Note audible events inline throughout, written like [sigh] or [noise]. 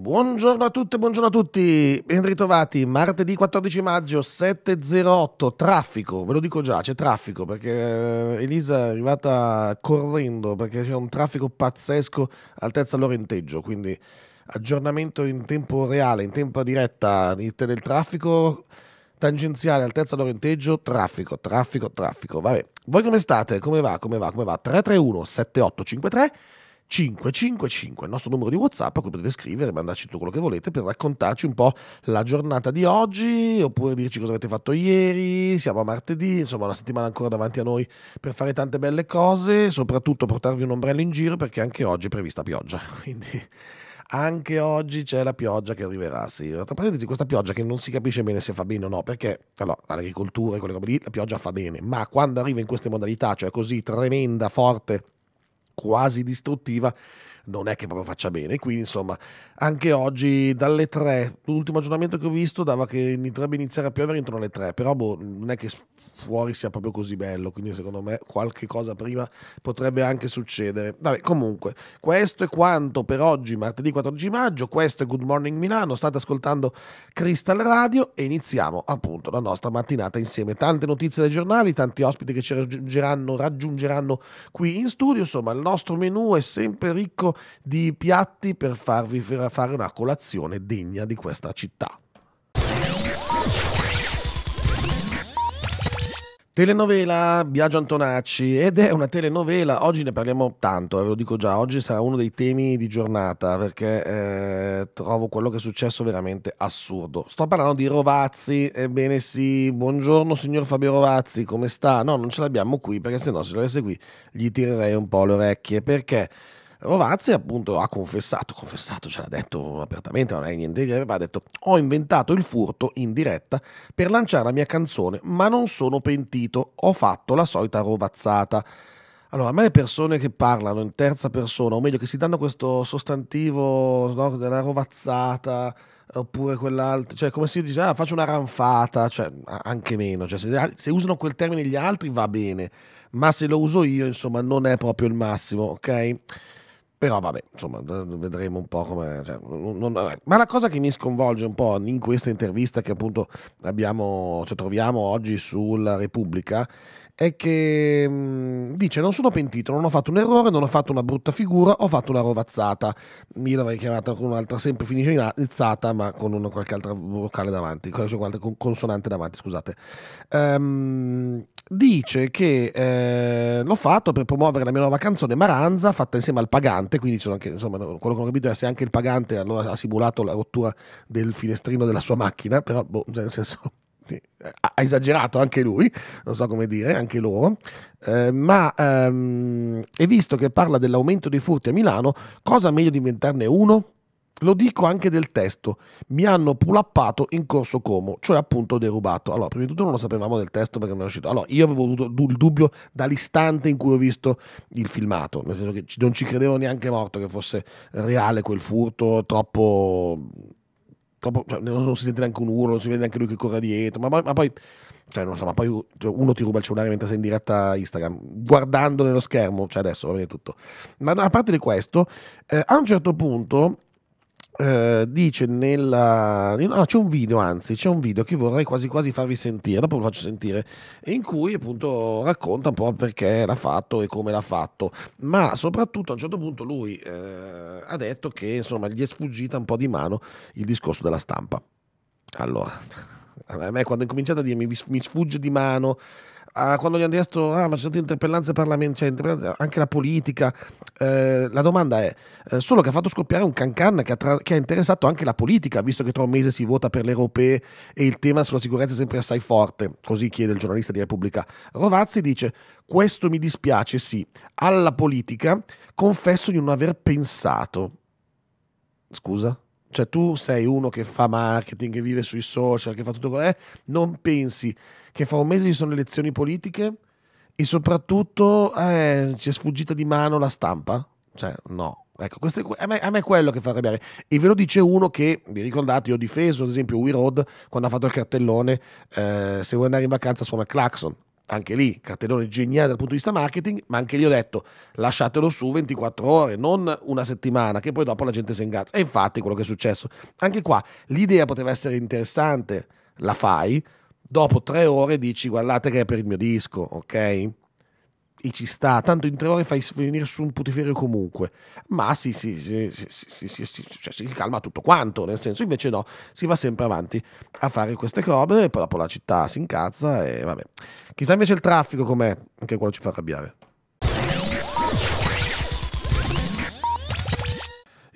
Buongiorno a tutte, buongiorno a tutti, ben ritrovati. Martedì 14 maggio 708, traffico, ve lo dico già, c'è traffico perché eh, Elisa è arrivata correndo perché c'è un traffico pazzesco altezza Lorenteggio, quindi aggiornamento in tempo reale, in tempo diretta del traffico tangenziale, altezza Lorenteggio, traffico, traffico, traffico. Vabbè, voi come state? Come va? Come va? Come va? 331 7853 555, il nostro numero di WhatsApp, a cui potete scrivere, mandarci tutto quello che volete per raccontarci un po' la giornata di oggi, oppure dirci cosa avete fatto ieri, siamo a martedì, insomma una settimana ancora davanti a noi per fare tante belle cose, soprattutto portarvi un ombrello in giro perché anche oggi è prevista pioggia, [laughs] quindi anche oggi c'è la pioggia che arriverà, sì. Tra parentesi, questa pioggia che non si capisce bene se fa bene o no, perché allora, all'agricoltura e quelle robe lì la pioggia fa bene, ma quando arriva in queste modalità, cioè così tremenda, forte, quasi distruttiva non è che proprio faccia bene. Quindi, insomma, anche oggi dalle 3, l'ultimo aggiornamento che ho visto dava che potrebbe iniziare a piovere intorno alle 3, però boh, non è che fuori sia proprio così bello, quindi secondo me qualche cosa prima potrebbe anche succedere. Vabbè, comunque, questo è quanto per oggi, martedì 14 maggio, questo è Good Morning Milano, state ascoltando Crystal Radio e iniziamo appunto la nostra mattinata insieme. Tante notizie dai giornali, tanti ospiti che ci raggiungeranno, raggiungeranno qui in studio, insomma il nostro menù è sempre ricco di piatti per farvi fare una colazione degna di questa città. Telenovela Biagio Antonacci ed è una telenovela, oggi ne parliamo tanto, eh, ve lo dico già, oggi sarà uno dei temi di giornata perché eh, trovo quello che è successo veramente assurdo. Sto parlando di Rovazzi, ebbene sì, buongiorno signor Fabio Rovazzi, come sta? No, non ce l'abbiamo qui perché se no se lo avesse qui gli tirerei un po' le orecchie perché... Rovazzi appunto ha confessato, confessato ce l'ha detto apertamente, non è niente di ha detto ho inventato il furto in diretta per lanciare la mia canzone, ma non sono pentito, ho fatto la solita rovazzata. Allora, a me le persone che parlano in terza persona, o meglio che si danno questo sostantivo no, della rovazzata, oppure quell'altro, cioè come si io ah, faccio una ranfata, cioè anche meno, cioè, se, se, usano quel termine gli altri va bene, ma se lo uso io insomma non è proprio il massimo, ok? Però vabbè, insomma, vedremo un po' come... Cioè, non, non, ma la cosa che mi sconvolge un po' in questa intervista che appunto abbiamo, cioè, troviamo oggi sulla Repubblica è che mh, mm, dice non sono pentito, non ho fatto un errore, non ho fatto una brutta figura, ho fatto una rovazzata. Mi l'avrei chiamata con un'altra sempre finisce in alzata, ma con una qualche altra vocale davanti, con qualche consonante davanti, scusate. Um, dice che eh, l'ho fatto per promuovere la mia nuova canzone Maranza fatta insieme al Pagante, quindi anche, insomma, quello che ho capito è se anche il Pagante allora ha simulato la rottura del finestrino della sua macchina, però boh, nel senso infatti eh, ha esagerato anche lui, non so come dire, anche loro, eh, ma ehm, e visto che parla dell'aumento dei furti a Milano, cosa meglio di inventarne uno? Lo dico anche del testo, mi hanno pulappato in corso Como, cioè appunto derubato. Allora, prima di tutto non lo sapevamo del testo perché non è uscito. Allora, io avevo avuto il dubbio dall'istante in cui ho visto il filmato, nel senso che non ci credevo neanche morto che fosse reale quel furto, troppo troppo, cioè, non si sente neanche un urlo, non si vede neanche lui che corre dietro, ma, ma, ma poi, cioè, non so, ma poi cioè, uno ti ruba il cellulare mentre sei in diretta Instagram, guardando nello schermo, cioè adesso va bene tutto. Ma a parte di questo, eh, a un certo punto eh, dice nella... No, ah, c'è un video, anzi, c'è un video che vorrei quasi quasi farvi sentire, dopo lo faccio sentire, in cui appunto racconta un po' perché l'ha fatto e come l'ha fatto, ma soprattutto a un certo punto lui eh, ha detto che insomma gli è sfuggita un po' di mano il discorso della stampa. Allora, a me quando è cominciato a dirmi mi sfugge di mano Ah, quando gli hanno chiesto, ah, ma ci sono interpellanze parlamentari, cioè, anche la politica, eh, la domanda è, eh, solo che ha fatto scoppiare un cancan che, che ha, interessato anche la politica, visto che tra un mese si vota per le europee e il tema sulla sicurezza è sempre assai forte, così chiede il giornalista di Repubblica. Rovazzi dice, questo mi dispiace, sì, alla politica confesso di non aver pensato. Scusa? cioè tu sei uno che fa marketing, che vive sui social, che fa tutto quello, eh, non pensi che fra un mese ci sono elezioni politiche e soprattutto eh, ci è sfuggita di mano la stampa? Cioè, no. Ecco, è, a, me, a me è quello che fa arrabbiare. E ve lo dice uno che, vi ricordate, io ho difeso ad esempio We Road quando ha fatto il cartellone, eh, se vuoi andare in vacanza suona il clacson anche lì cartellone geniale dal punto di vista marketing, ma anche lì ho detto lasciatelo su 24 ore, non una settimana, che poi dopo la gente si ingazza. E infatti quello che è successo. Anche qua l'idea poteva essere interessante, la fai, dopo tre ore dici guardate che è per il mio disco, ok? e ci sta, tanto in tre ore fai venire su un putiferio comunque, ma si, si, si, cioè si, calma tutto quanto, nel senso invece no, si va sempre avanti a fare queste cose e poi dopo la città si incazza e vabbè. Chissà invece il traffico com'è, anche quello ci fa arrabbiare.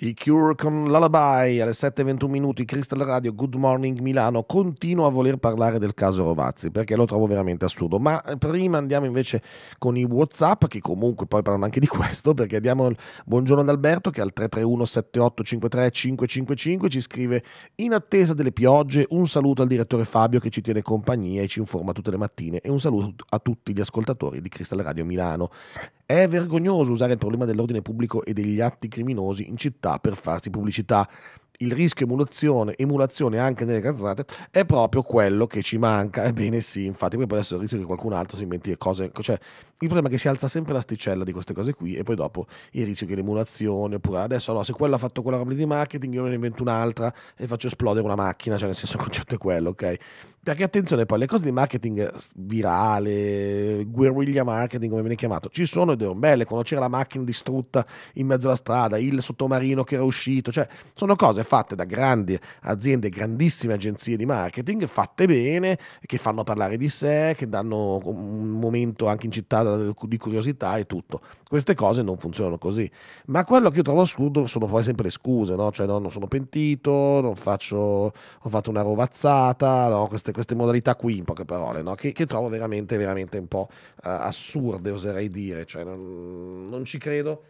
I Cure con Lullaby alle 7.21 minuti, Crystal Radio, Good Morning Milano. Continuo a voler parlare del caso Rovazzi perché lo trovo veramente assurdo. Ma eh, prima andiamo invece con i WhatsApp, che comunque poi parlano anche di questo, perché diamo il buongiorno ad Alberto che al 331-7853-555 ci scrive in attesa delle piogge. Un saluto al direttore Fabio che ci tiene compagnia e ci informa tutte le mattine. E un saluto a tutti gli ascoltatori di Crystal Radio Milano. È vergognoso usare il problema dell'ordine pubblico e degli atti criminosi in città per farsi pubblicità. Il rischio emulazione, emulazione anche nelle cazzate è proprio quello che ci manca. Ebbene sì, infatti, poi adesso il rischio che qualcun altro si inventi le cose, cioè il problema è che si alza sempre l'asticella di queste cose qui e poi dopo il rischio che l'emulazione, oppure adesso allora se quello ha fatto quella roba di marketing io ne invento un'altra e faccio esplodere una macchina, cioè nel senso il concetto è quello, ok? Perché attenzione, poi le cose di marketing eh, virale, guerriglia marketing, come viene chiamato, ci sono ed erano belle. Quando c'era la macchina distrutta in mezzo alla strada, il sottomarino che era uscito, cioè sono cose fatte da grandi aziende, grandissime agenzie di marketing, fatte bene, che fanno parlare di sé, che danno un momento anche in città di curiosità e tutto. Queste cose non funzionano così. Ma quello che io trovo assurdo sono poi sempre le scuse, no? Cioè, no, non sono pentito, non faccio, ho fatto una rovazzata, no? Queste queste modalità qui, in poche parole, no? che, che, trovo veramente, veramente un po' uh, assurde, oserei dire. Cioè, non, non ci credo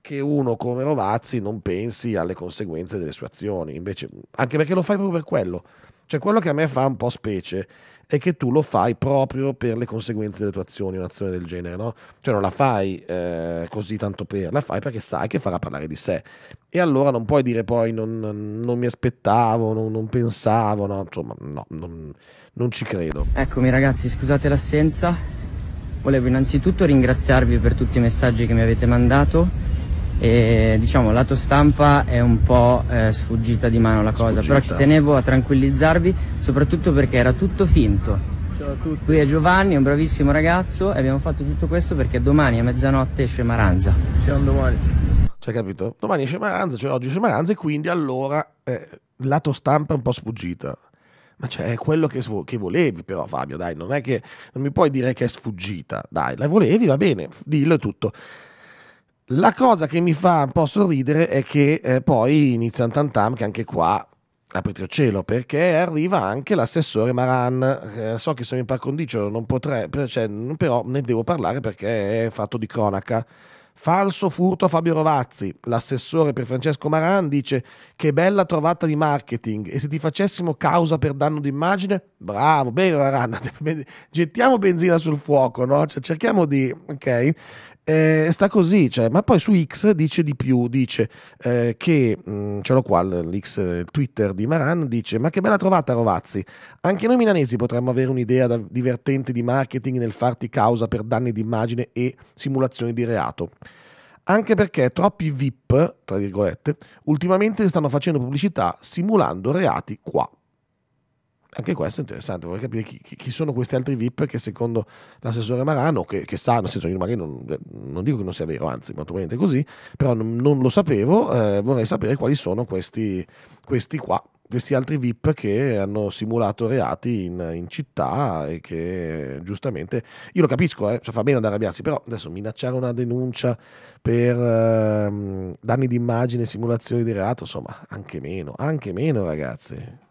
che uno come Rovazzi non pensi alle conseguenze delle sue azioni, invece, anche perché lo fai proprio per quello. Cioè, quello che a me fa un po' specie è che tu lo fai proprio per le conseguenze delle tue azioni, un'azione del genere, no? Cioè non la fai eh, così tanto per, la fai perché sai che farà parlare di sé. E allora non puoi dire poi non, non mi aspettavo, non, non, pensavo, no? Insomma, no, non, non ci credo. Eccomi ragazzi, scusate l'assenza. Volevo innanzitutto ringraziarvi per tutti i messaggi che mi avete mandato e diciamo lato stampa è un po' eh, sfuggita di mano la cosa, sfuggita. però ci tenevo a tranquillizzarvi soprattutto perché era tutto finto. Ciao a tutti. Qui è Giovanni, un bravissimo ragazzo e abbiamo fatto tutto questo perché domani a mezzanotte esce Maranza. Ciao domani. c'è capito? Domani esce Maranza, cioè oggi esce Maranza e quindi allora eh, lato stampa è un po' sfuggita. Ma cioè, è quello che, che, volevi, però, Fabio, dai, non è che non mi puoi dire che è sfuggita, dai, la volevi, va bene, dillo è tutto. La cosa che mi fa un po' sorridere è che eh, poi inizia un tantam che anche qua apriti il cielo perché arriva anche l'assessore Maran. Eh, so che sono in par condicio, non potrei, cioè, però ne devo parlare perché è fatto di cronaca. Falso furto a Fabio Rovazzi. L'assessore per Francesco Maran dice che bella trovata di marketing e se ti facessimo causa per danno d'immagine, bravo, bene Maran, gettiamo [laughs] benzina sul fuoco, no? cioè, cerchiamo di... ok? Eh, sta così, cioè, ma poi su X dice di più, dice eh, che, mh, mm, ce l'ho qua l'X, Twitter di Maran, dice ma che bella trovata Rovazzi, anche noi milanesi potremmo avere un'idea da, divertente di marketing nel farti causa per danni d'immagine e simulazioni di reato. Anche perché troppi VIP, tra virgolette, ultimamente stanno facendo pubblicità simulando reati qua anche questo è interessante, vorrei capire chi, chi, sono questi altri VIP che secondo l'assessore Marano, che, che sa, nel senso io magari non, non, dico che non sia vero, anzi molto probabilmente così, però non, non lo sapevo, eh, vorrei sapere quali sono questi, questi, qua, questi altri VIP che hanno simulato reati in, in città e che giustamente, io lo capisco, eh, cioè fa bene ad arrabbiarsi, però adesso minacciare una denuncia per eh, danni d'immagine, simulazioni di reato, insomma anche meno, anche meno ragazzi.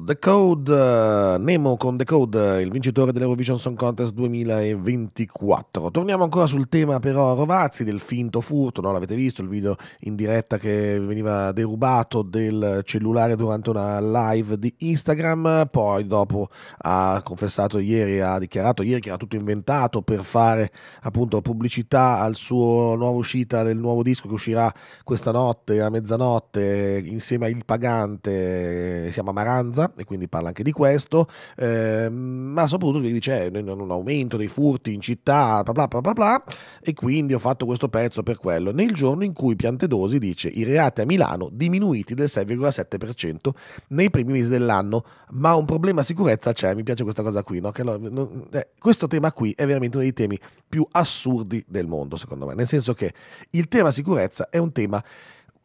The Code, uh, Nemo con The Code, eh, il vincitore dell'Eurovision Song Contest 2024. Torniamo ancora sul tema però Rovazzi del finto furto, no? l'avete visto il video in diretta che veniva derubato del cellulare durante una live di Instagram, poi dopo ha confessato ieri, ha dichiarato ieri che era tutto inventato per fare appunto pubblicità al suo nuovo uscita del nuovo disco che uscirà questa notte a mezzanotte insieme a Il Pagante, eh, si chiama Maranza casa e quindi parla anche di questo, eh, ma soprattutto dice eh, un aumento dei furti in città, bla bla bla bla e quindi ho fatto questo pezzo per quello, nel giorno in cui Piantedosi dice i reati a Milano diminuiti del 6,7% nei primi mesi dell'anno, ma un problema sicurezza c'è, mi piace questa cosa qui, no? lo, non, eh, questo tema qui è veramente uno dei temi più assurdi del mondo secondo me, nel senso che il tema sicurezza è un tema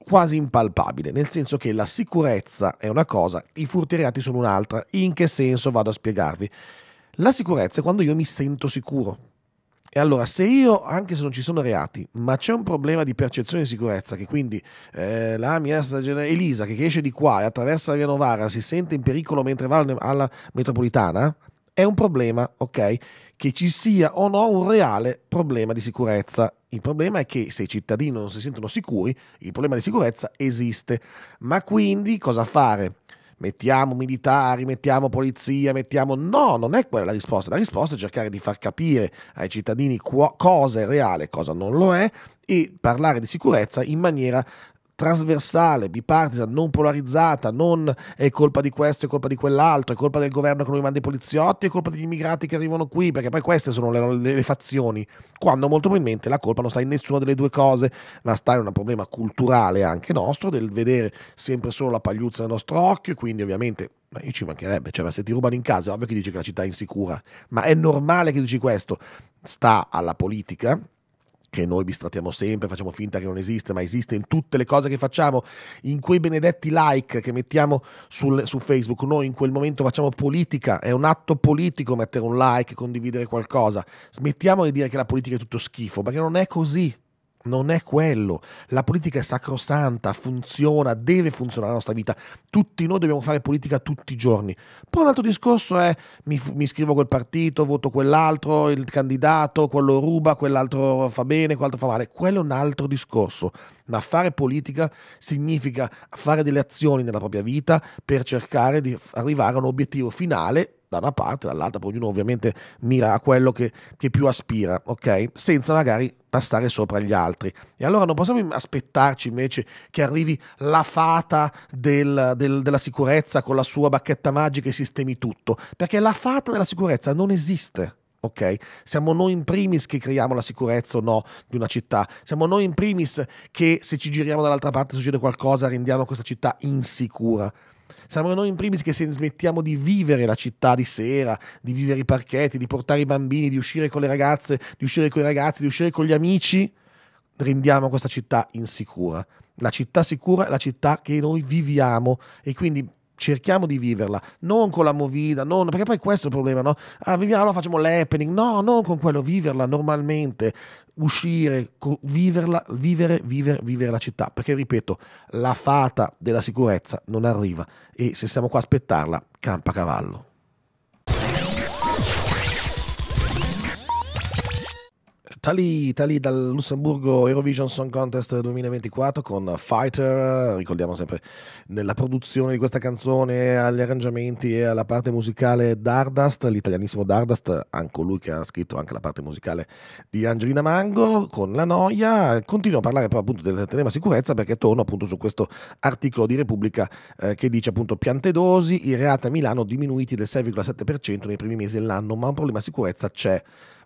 quasi impalpabile, nel senso che la sicurezza è una cosa, i furti reati sono un'altra. In che senso vado a spiegarvi? La sicurezza è quando io mi sento sicuro. E allora se io, anche se non ci sono reati, ma c'è un problema di percezione di sicurezza, che quindi eh, la mia stagione Elisa che esce di qua e attraversa la via Novara si sente in pericolo mentre va alla metropolitana, è un problema, ok? Che ci sia o no un reale problema di sicurezza il problema è che se i cittadini non si sentono sicuri, il problema di sicurezza esiste. Ma quindi cosa fare? Mettiamo militari, mettiamo polizia, mettiamo... No, non è quella la risposta. La risposta è cercare di far capire ai cittadini cosa è reale, e cosa non lo è e parlare di sicurezza in maniera trasversale, bipartisan, non polarizzata, non è colpa di questo, è colpa di quell'altro, è colpa del governo che non manda i poliziotti, è colpa degli immigrati che arrivano qui, perché poi queste sono le, le, le fazioni, quando molto probabilmente la colpa non sta in nessuna delle due cose, ma sta in un problema culturale anche nostro, del vedere sempre solo la pagliuzza del nostro occhio, quindi ovviamente ma io ci mancherebbe, cioè se ti rubano in casa, è ovvio che dici che la città è insicura, ma è normale che dici questo, sta alla politica che noi bistrattiamo sempre, facciamo finta che non esiste, ma esiste in tutte le cose che facciamo, in quei benedetti like che mettiamo sul, su Facebook, noi in quel momento facciamo politica, è un atto politico mettere un like, condividere qualcosa, smettiamo di dire che la politica è tutto schifo, perché non è così, non è quello. La politica è sacrosanta, funziona, deve funzionare la nostra vita. Tutti noi dobbiamo fare politica tutti i giorni. Poi un altro discorso è mi, mi iscrivo a quel partito, voto quell'altro, il candidato, quello ruba, quell'altro fa bene, quell'altro fa male. Quello è un altro discorso. Ma fare politica significa fare delle azioni nella propria vita per cercare di arrivare a un obiettivo finale da una parte, dall'altra, poi ognuno ovviamente mira a quello che, che, più aspira, ok? Senza magari passare sopra gli altri. E allora non possiamo aspettarci invece che arrivi la fata del, del, della sicurezza con la sua bacchetta magica e sistemi tutto, perché la fata della sicurezza non esiste. Ok? Siamo noi in primis che creiamo la sicurezza o no di una città. Siamo noi in primis che se ci giriamo dall'altra parte succede qualcosa rendiamo questa città insicura. Siamo noi in primis che se smettiamo di vivere la città di sera, di vivere i parchetti, di portare i bambini, di uscire con le ragazze, di uscire con i ragazzi, di uscire con gli amici, rendiamo questa città insicura. La città sicura è la città che noi viviamo e quindi cerchiamo di viverla, non con la movida, non, perché poi questo è il problema, no? Ah, viviamo, allora facciamo l'happening, no, non con quello, viverla normalmente, uscire, viverla, vivere, vivere, vivere la città, perché ripeto, la fata della sicurezza non arriva e se siamo qua a aspettarla, campa cavallo. Tali, Tali dal Lussemburgo Eurovision Song Contest 2024 con Fighter, ricordiamo sempre nella produzione di questa canzone, agli arrangiamenti e alla parte musicale Dardust, l'italianissimo Dardust, anche lui che ha scritto anche la parte musicale di Angelina Mango con La Noia. Continuo a parlare però appunto del tema sicurezza perché torno appunto su questo articolo di Repubblica eh, che dice appunto piante dosi, i reati a Milano diminuiti del 6,7% nei primi mesi dell'anno, ma un problema sicurezza c'è.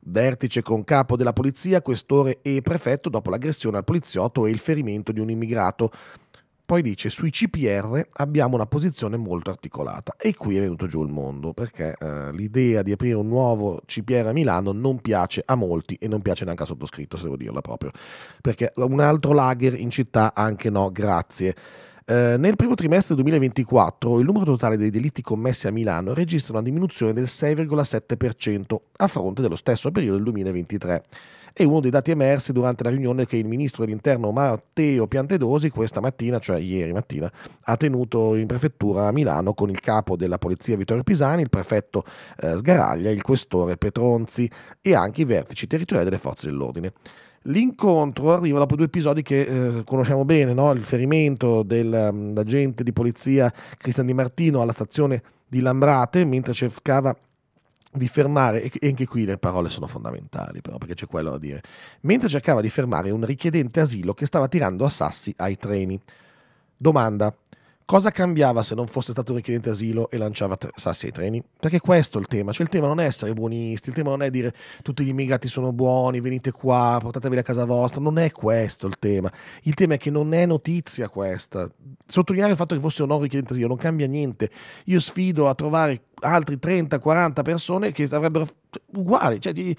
Vertice con capo della polizia, questore e prefetto dopo l'aggressione al poliziotto e il ferimento di un immigrato. Poi dice, sui CPR abbiamo una posizione molto articolata e qui è venuto giù il mondo, perché eh, l'idea di aprire un nuovo CPR a Milano non piace a molti e non piace neanche a sottoscritto, se devo dirla proprio, perché un altro lager in città anche no, grazie. Eh, nel primo trimestre 2024 il numero totale dei delitti commessi a Milano registra una diminuzione del 6,7% a fronte dello stesso periodo del 2023. È uno dei dati emersi durante la riunione che il ministro dell'interno Matteo Piantedosi questa mattina, cioè ieri mattina, ha tenuto in prefettura a Milano con il capo della polizia Vittorio Pisani, il prefetto eh, Sgaraglia, il questore Petronzi e anche i vertici territoriali delle forze dell'ordine. L'incontro arriva dopo due episodi che eh, conosciamo bene, no? il ferimento dell'agente mm, um, di polizia Cristian Di Martino alla stazione di Lambrate mentre cercava di fermare, e anche qui le parole sono fondamentali però perché c'è quello da dire, mentre cercava di fermare un richiedente asilo che stava tirando a sassi ai treni. Domanda, Cosa cambiava se non fosse stato un richiedente asilo e lanciava sassi ai treni? Perché questo è il tema, cioè il tema non è essere buonisti, il tema non è dire tutti gli immigrati sono buoni, venite qua, portatevi a casa vostra, non è questo il tema. Il tema è che non è notizia questa. Sottolineare il fatto che fosse o no richiedente asilo non cambia niente. Io sfido a trovare altri 30-40 persone che avrebbero cioè, uguali, cioè, chi,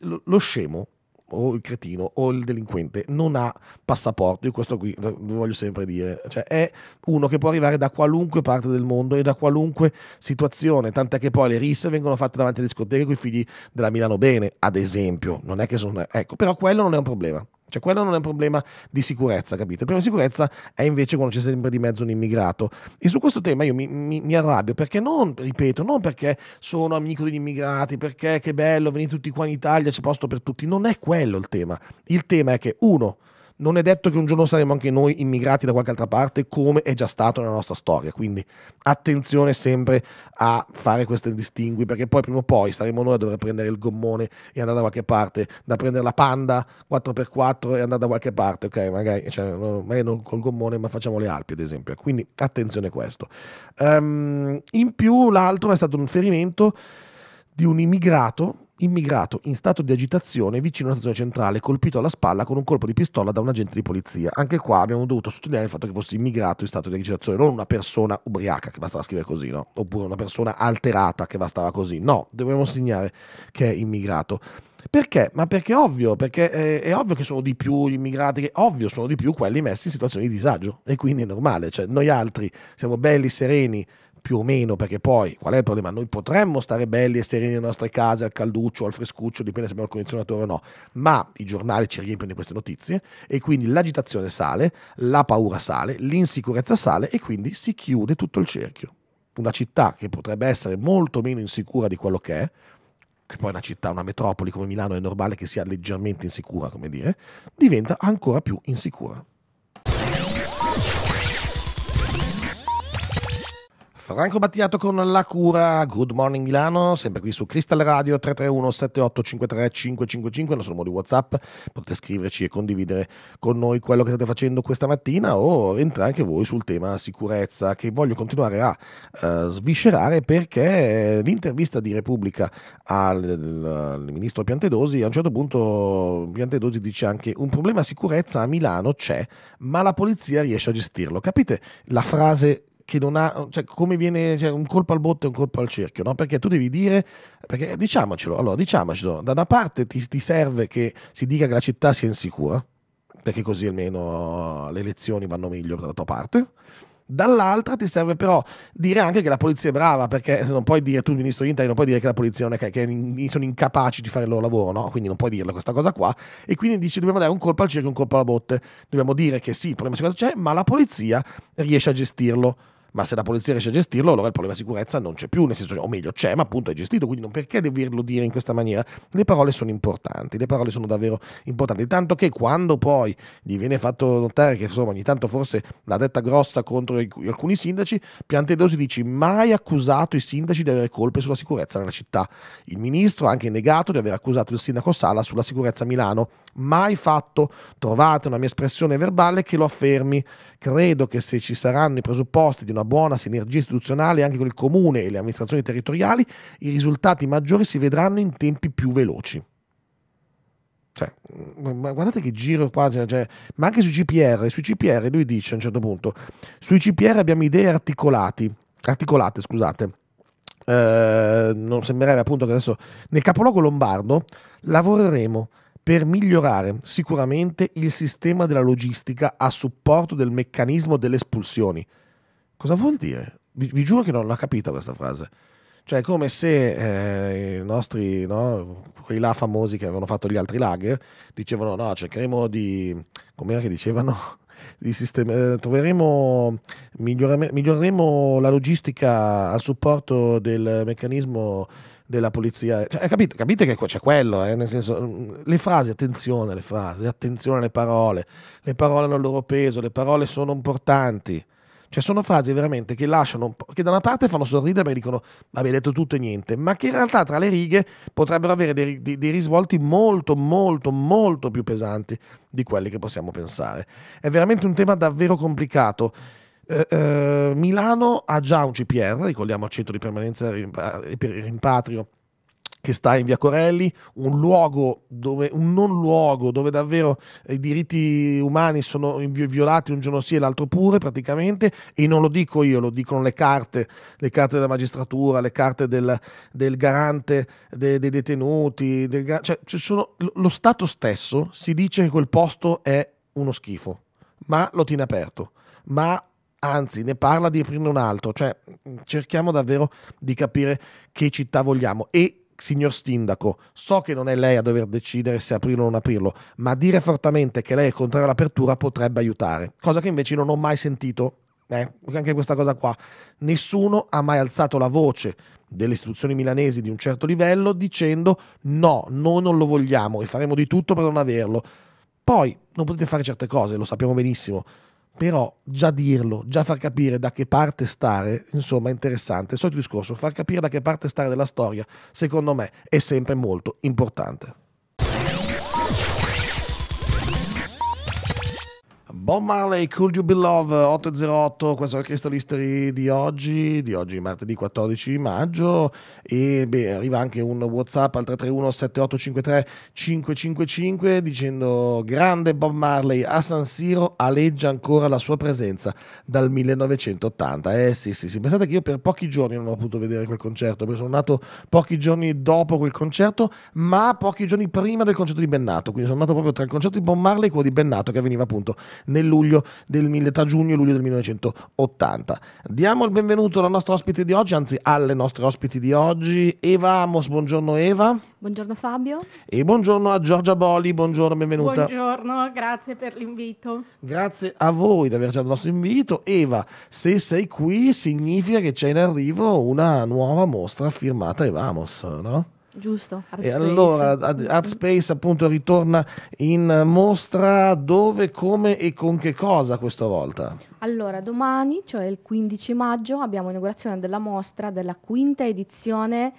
lo, lo scemo o il cretino o il delinquente non ha passaporto. Io questo qui lo voglio sempre dire. Cioè, è uno che può arrivare da qualunque parte del mondo e da qualunque situazione. Tant'è che poi le risse vengono fatte davanti alle discoteche con i figli della Milano Bene, ad esempio. Non è che sono. Ecco, però quello non è un problema. Cioè quello non è un problema di sicurezza, capite? Il problema di sicurezza è invece quando c'è sempre di mezzo un immigrato. E su questo tema io mi, mi, mi arrabbio perché non, ripeto, non perché sono amico degli immigrati, perché che bello, venite tutti qua in Italia, c'è posto per tutti. Non è quello il tema. Il tema è che uno, non è detto che un giorno saremo anche noi immigrati da qualche altra parte, come è già stato nella nostra storia. Quindi attenzione sempre a fare questi distingui, perché poi prima o poi saremo noi a dover prendere il gommone e andare da qualche parte, da prendere la panda 4x4 e andare da qualche parte, ok? Magari, cioè, magari non col gommone, ma facciamo le Alpi, ad esempio. Quindi attenzione a questo. Um, in più, l'altro è stato un ferimento di un immigrato immigrato in stato di agitazione vicino a una stazione centrale, colpito alla spalla con un colpo di pistola da un agente di polizia. Anche qua abbiamo dovuto sottolineare il fatto che fosse immigrato in stato di agitazione, non una persona ubriaca che bastava scrivere così, no? Oppure una persona alterata che bastava così. No, dobbiamo segnare che è immigrato. Perché? Ma perché è ovvio, perché è, eh, è, ovvio che sono di più gli immigrati, che ovvio sono di più quelli messi in situazioni di disagio e quindi è normale, cioè noi altri siamo belli, sereni, più o meno, perché poi qual è il problema? Noi potremmo stare belli e sereni nelle nostre case, al calduccio, al frescuccio, dipende se abbiamo il condizionatore o no, ma i giornali ci riempiono di queste notizie e quindi l'agitazione sale, la paura sale, l'insicurezza sale e quindi si chiude tutto il cerchio. Una città che potrebbe essere molto meno insicura di quello che è, che poi una città, una metropoli come Milano è normale che sia leggermente insicura, come dire, diventa ancora più insicura. Franco Battiato con la cura, Good Morning Milano, sempre qui su Crystal Radio 331 7853 555, il nostro numero di Whatsapp, potete scriverci e condividere con noi quello che state facendo questa mattina o entrare anche voi sul tema sicurezza che voglio continuare a uh, sviscerare perché l'intervista di Repubblica al, al ministro Piantedosi, a un certo punto Piantedosi dice anche un problema sicurezza a Milano c'è, ma la polizia riesce a gestirlo. Capite la frase che non ha, cioè come viene, cioè un colpo al botto e un colpo al cerchio, no? Perché tu devi dire, perché diciamocelo, allora diciamocelo, da una parte ti, ti serve che si dica che la città sia insicura, perché così almeno le elezioni vanno meglio dalla tua parte, Dall'altra ti serve però dire anche che la polizia è brava, perché se non puoi dire tu, ministro dell'interno, non puoi dire che la polizia non è che, che sono incapaci di fare il loro lavoro, no? Quindi non puoi dirla questa cosa qua. E quindi dici dobbiamo dare un colpo al cerchio e un colpo alla botte. Dobbiamo dire che sì, il problema c'è, ma la polizia riesce a gestirlo ma se la polizia riesce a gestirlo, allora il problema sicurezza non c'è più, nel senso, o meglio c'è, ma appunto è gestito, quindi non perché doverlo dire in questa maniera? Le parole sono importanti, le parole sono davvero importanti, tanto che quando poi gli viene fatto notare che insomma ogni tanto forse la detta grossa contro i, alcuni sindaci, Piantedosi dice mai accusato i sindaci di avere colpe sulla sicurezza nella città. Il ministro ha anche negato di aver accusato il sindaco Sala sulla sicurezza a Milano mai fatto, trovate una mia espressione verbale che lo affermi. Credo che se ci saranno i presupposti di una buona sinergia istituzionale anche con il comune e le amministrazioni territoriali, i risultati maggiori si vedranno in tempi più veloci. Cioè, mm, guardate che giro qua, cioè, cioè ma anche sui CPR, sui CPR lui dice a un certo punto, sui CPR abbiamo idee articolate, scusate, eh, non sembrerebbe appunto che adesso nel capoluogo lombardo lavoreremo per migliorare sicuramente il sistema della logistica a supporto del meccanismo delle espulsioni. Cosa vuol dire? Vi, vi giuro che non l'ho capita questa frase. Cioè, è come se eh, i nostri, no, quelli là famosi che avevano fatto gli altri lager, dicevano: no, cercheremo di. Com'era che dicevano? [laughs] Di sistema, eh, troveremo, miglioreremo la logistica a supporto del meccanismo della polizia. Cioè, capite, capite, che c'è quello, eh? nel senso, mm, le frasi, attenzione alle frasi, attenzione alle parole, le parole hanno il loro peso, le parole sono importanti. Cioè sono frasi veramente che lasciano, che da una parte fanno sorridere e dicono vabbè detto tutto e niente, ma che in realtà tra le righe potrebbero avere dei, dei, dei, risvolti molto molto molto più pesanti di quelli che possiamo pensare. È veramente un tema davvero complicato eh, eh, Milano ha già un CPR, ricordiamo il centro di permanenza per il rimpatrio che sta in via Corelli, un luogo dove, un non luogo dove davvero i diritti umani sono violati un giorno sì e l'altro pure praticamente, e non lo dico io, lo dicono le carte, le carte della magistratura, le carte del, del garante dei, dei detenuti, del, cioè, sono, lo Stato stesso si dice che quel posto è uno schifo, ma lo tiene aperto, ma anzi ne parla di aprirne un altro, cioè cerchiamo davvero di capire che città vogliamo e signor sindaco, so che non è lei a dover decidere se aprirlo o non aprirlo, ma dire fortemente che lei è contrario all'apertura potrebbe aiutare, cosa che invece non ho mai sentito, eh, anche questa cosa qua, nessuno ha mai alzato la voce delle istituzioni milanesi di un certo livello dicendo no, noi non lo vogliamo e faremo di tutto per non averlo. Poi non potete fare certe cose, lo sappiamo benissimo, però già dirlo, già far capire da che parte stare, insomma, è interessante. Il solito discorso, far capire da che parte stare della storia, secondo me, è sempre molto importante. Bob Marley, Could You Be Love 808, questo è il Crystal History di oggi, di oggi martedì 14 maggio e beh, arriva anche un Whatsapp al 331 7853 555 dicendo grande Bob Marley a San Siro aleggia ancora la sua presenza dal 1980. Eh sì sì sì, pensate che io per pochi giorni non ho potuto vedere quel concerto perché sono nato pochi giorni dopo quel concerto ma pochi giorni prima del concerto di Bennato, quindi sono nato proprio tra il concerto di Bob Marley e quello di Bennato che veniva appunto nel luglio del, tra giugno e luglio del 1980. Diamo il benvenuto alla nostra ospite di oggi, anzi alle nostre ospiti di oggi, Eva Amos, buongiorno Eva. Buongiorno Fabio. E buongiorno a Giorgia Boli, buongiorno, benvenuta. Buongiorno, grazie per l'invito. Grazie a voi di aver accettato il nostro invito. Eva, se sei qui significa che c'è in arrivo una nuova mostra firmata Eva Amos, no? Giusto. Art e Space. allora Art Space appunto ritorna in mostra dove, come e con che cosa questa volta? Allora, domani, cioè il 15 maggio, abbiamo inaugurazione della mostra della quinta edizione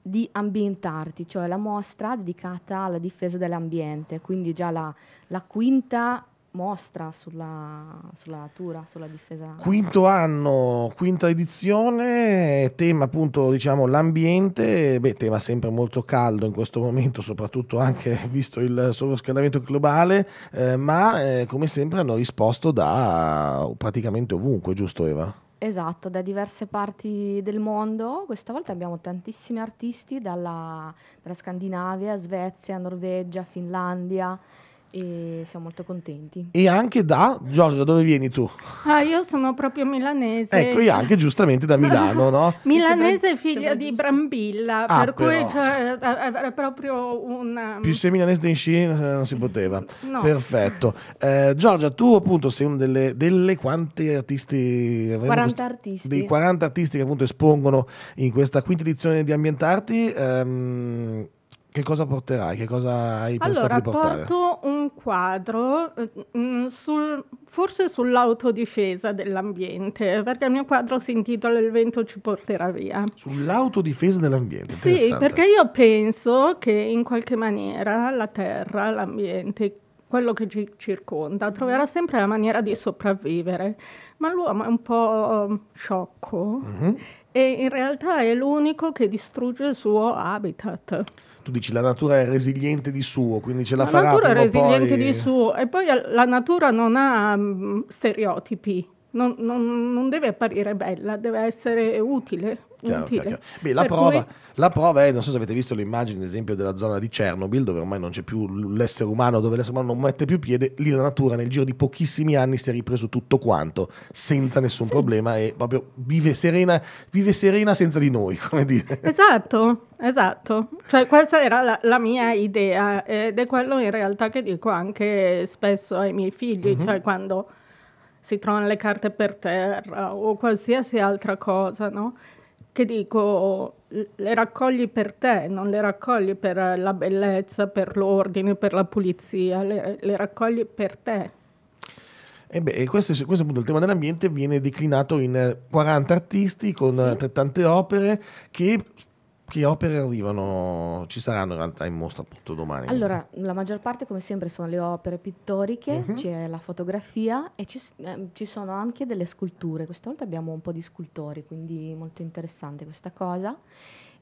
di Ambientarti, cioè la mostra dedicata alla difesa dell'ambiente, quindi già la, la quinta mostra sulla, sulla natura, sulla difesa. Quinto anno, quinta edizione, tema appunto diciamo l'ambiente, beh, tema sempre molto caldo in questo momento, soprattutto anche [laughs] visto il sovrascaldamento globale, eh, ma eh, come sempre hanno risposto da praticamente ovunque, giusto Eva? Esatto, da diverse parti del mondo. Questa volta abbiamo tantissimi artisti dalla, dalla Scandinavia, Svezia, Norvegia, Finlandia e siamo molto contenti. E anche da Giorgio, dove vieni tu? Ah, io sono proprio milanese. Ecco, e anche giustamente da Milano, no? [laughs] milanese figlia di Brambilla, ah, per però. cui cioè, era proprio una... Um, Più sei milanese di sci eh, non si poteva. No. Perfetto. Eh, Giorgia, tu appunto sei una delle, delle quanti artisti... 40 artisti. Dei 40 artisti che appunto espongono in questa quinta edizione di Ambientarti. Ehm, che cosa porterai? Che cosa hai allora, pensato di portare? porto un quadro mm, mm, sul, forse sull'autodifesa dell'ambiente, perché il mio quadro si intitola Il vento ci porterà via. Sull'autodifesa dell'ambiente? Sì, perché io penso che in qualche maniera la terra, l'ambiente, quello che ci circonda, troverà sempre la maniera di sopravvivere. Ma l'uomo è un po' sciocco mm-hmm. e in realtà è l'unico che distrugge il suo habitat tu dici la natura è resiliente di suo, quindi ce la, la farà. La natura è resiliente poi... di suo e poi la natura non ha um, stereotipi non, non, non, deve apparire bella, deve essere utile. Chiaro, utile. Chiaro, chiaro. Beh, la, prova, cui... la, prova, è, non so se avete visto l'immagine, ad esempio, della zona di Chernobyl, dove ormai non c'è più l'essere umano, dove l'essere umano non mette più piede, lì la natura nel giro di pochissimi anni si è ripreso tutto quanto, senza nessun sì. problema e proprio vive serena, vive serena senza di noi, [laughs] come dire. Esatto, esatto. Cioè, questa era la, la, mia idea ed è quello in realtà che dico anche spesso ai miei figli, mm-hmm. cioè quando si trovano le carte per terra o qualsiasi altra cosa, no? Che dico, le raccogli per te, non le raccogli per la bellezza, per l'ordine, per la pulizia, le, le raccogli per te. E eh beh, questo, questo appunto il tema dell'ambiente viene declinato in 40 artisti con sì. tante opere che che opere arrivano, ci saranno in realtà in mostra appunto domani? Allora, la maggior parte come sempre sono le opere pittoriche, uh mhm. -huh. c'è la fotografia e ci, eh, ci, sono anche delle sculture. Questa volta abbiamo un po' di scultori, quindi molto interessante questa cosa.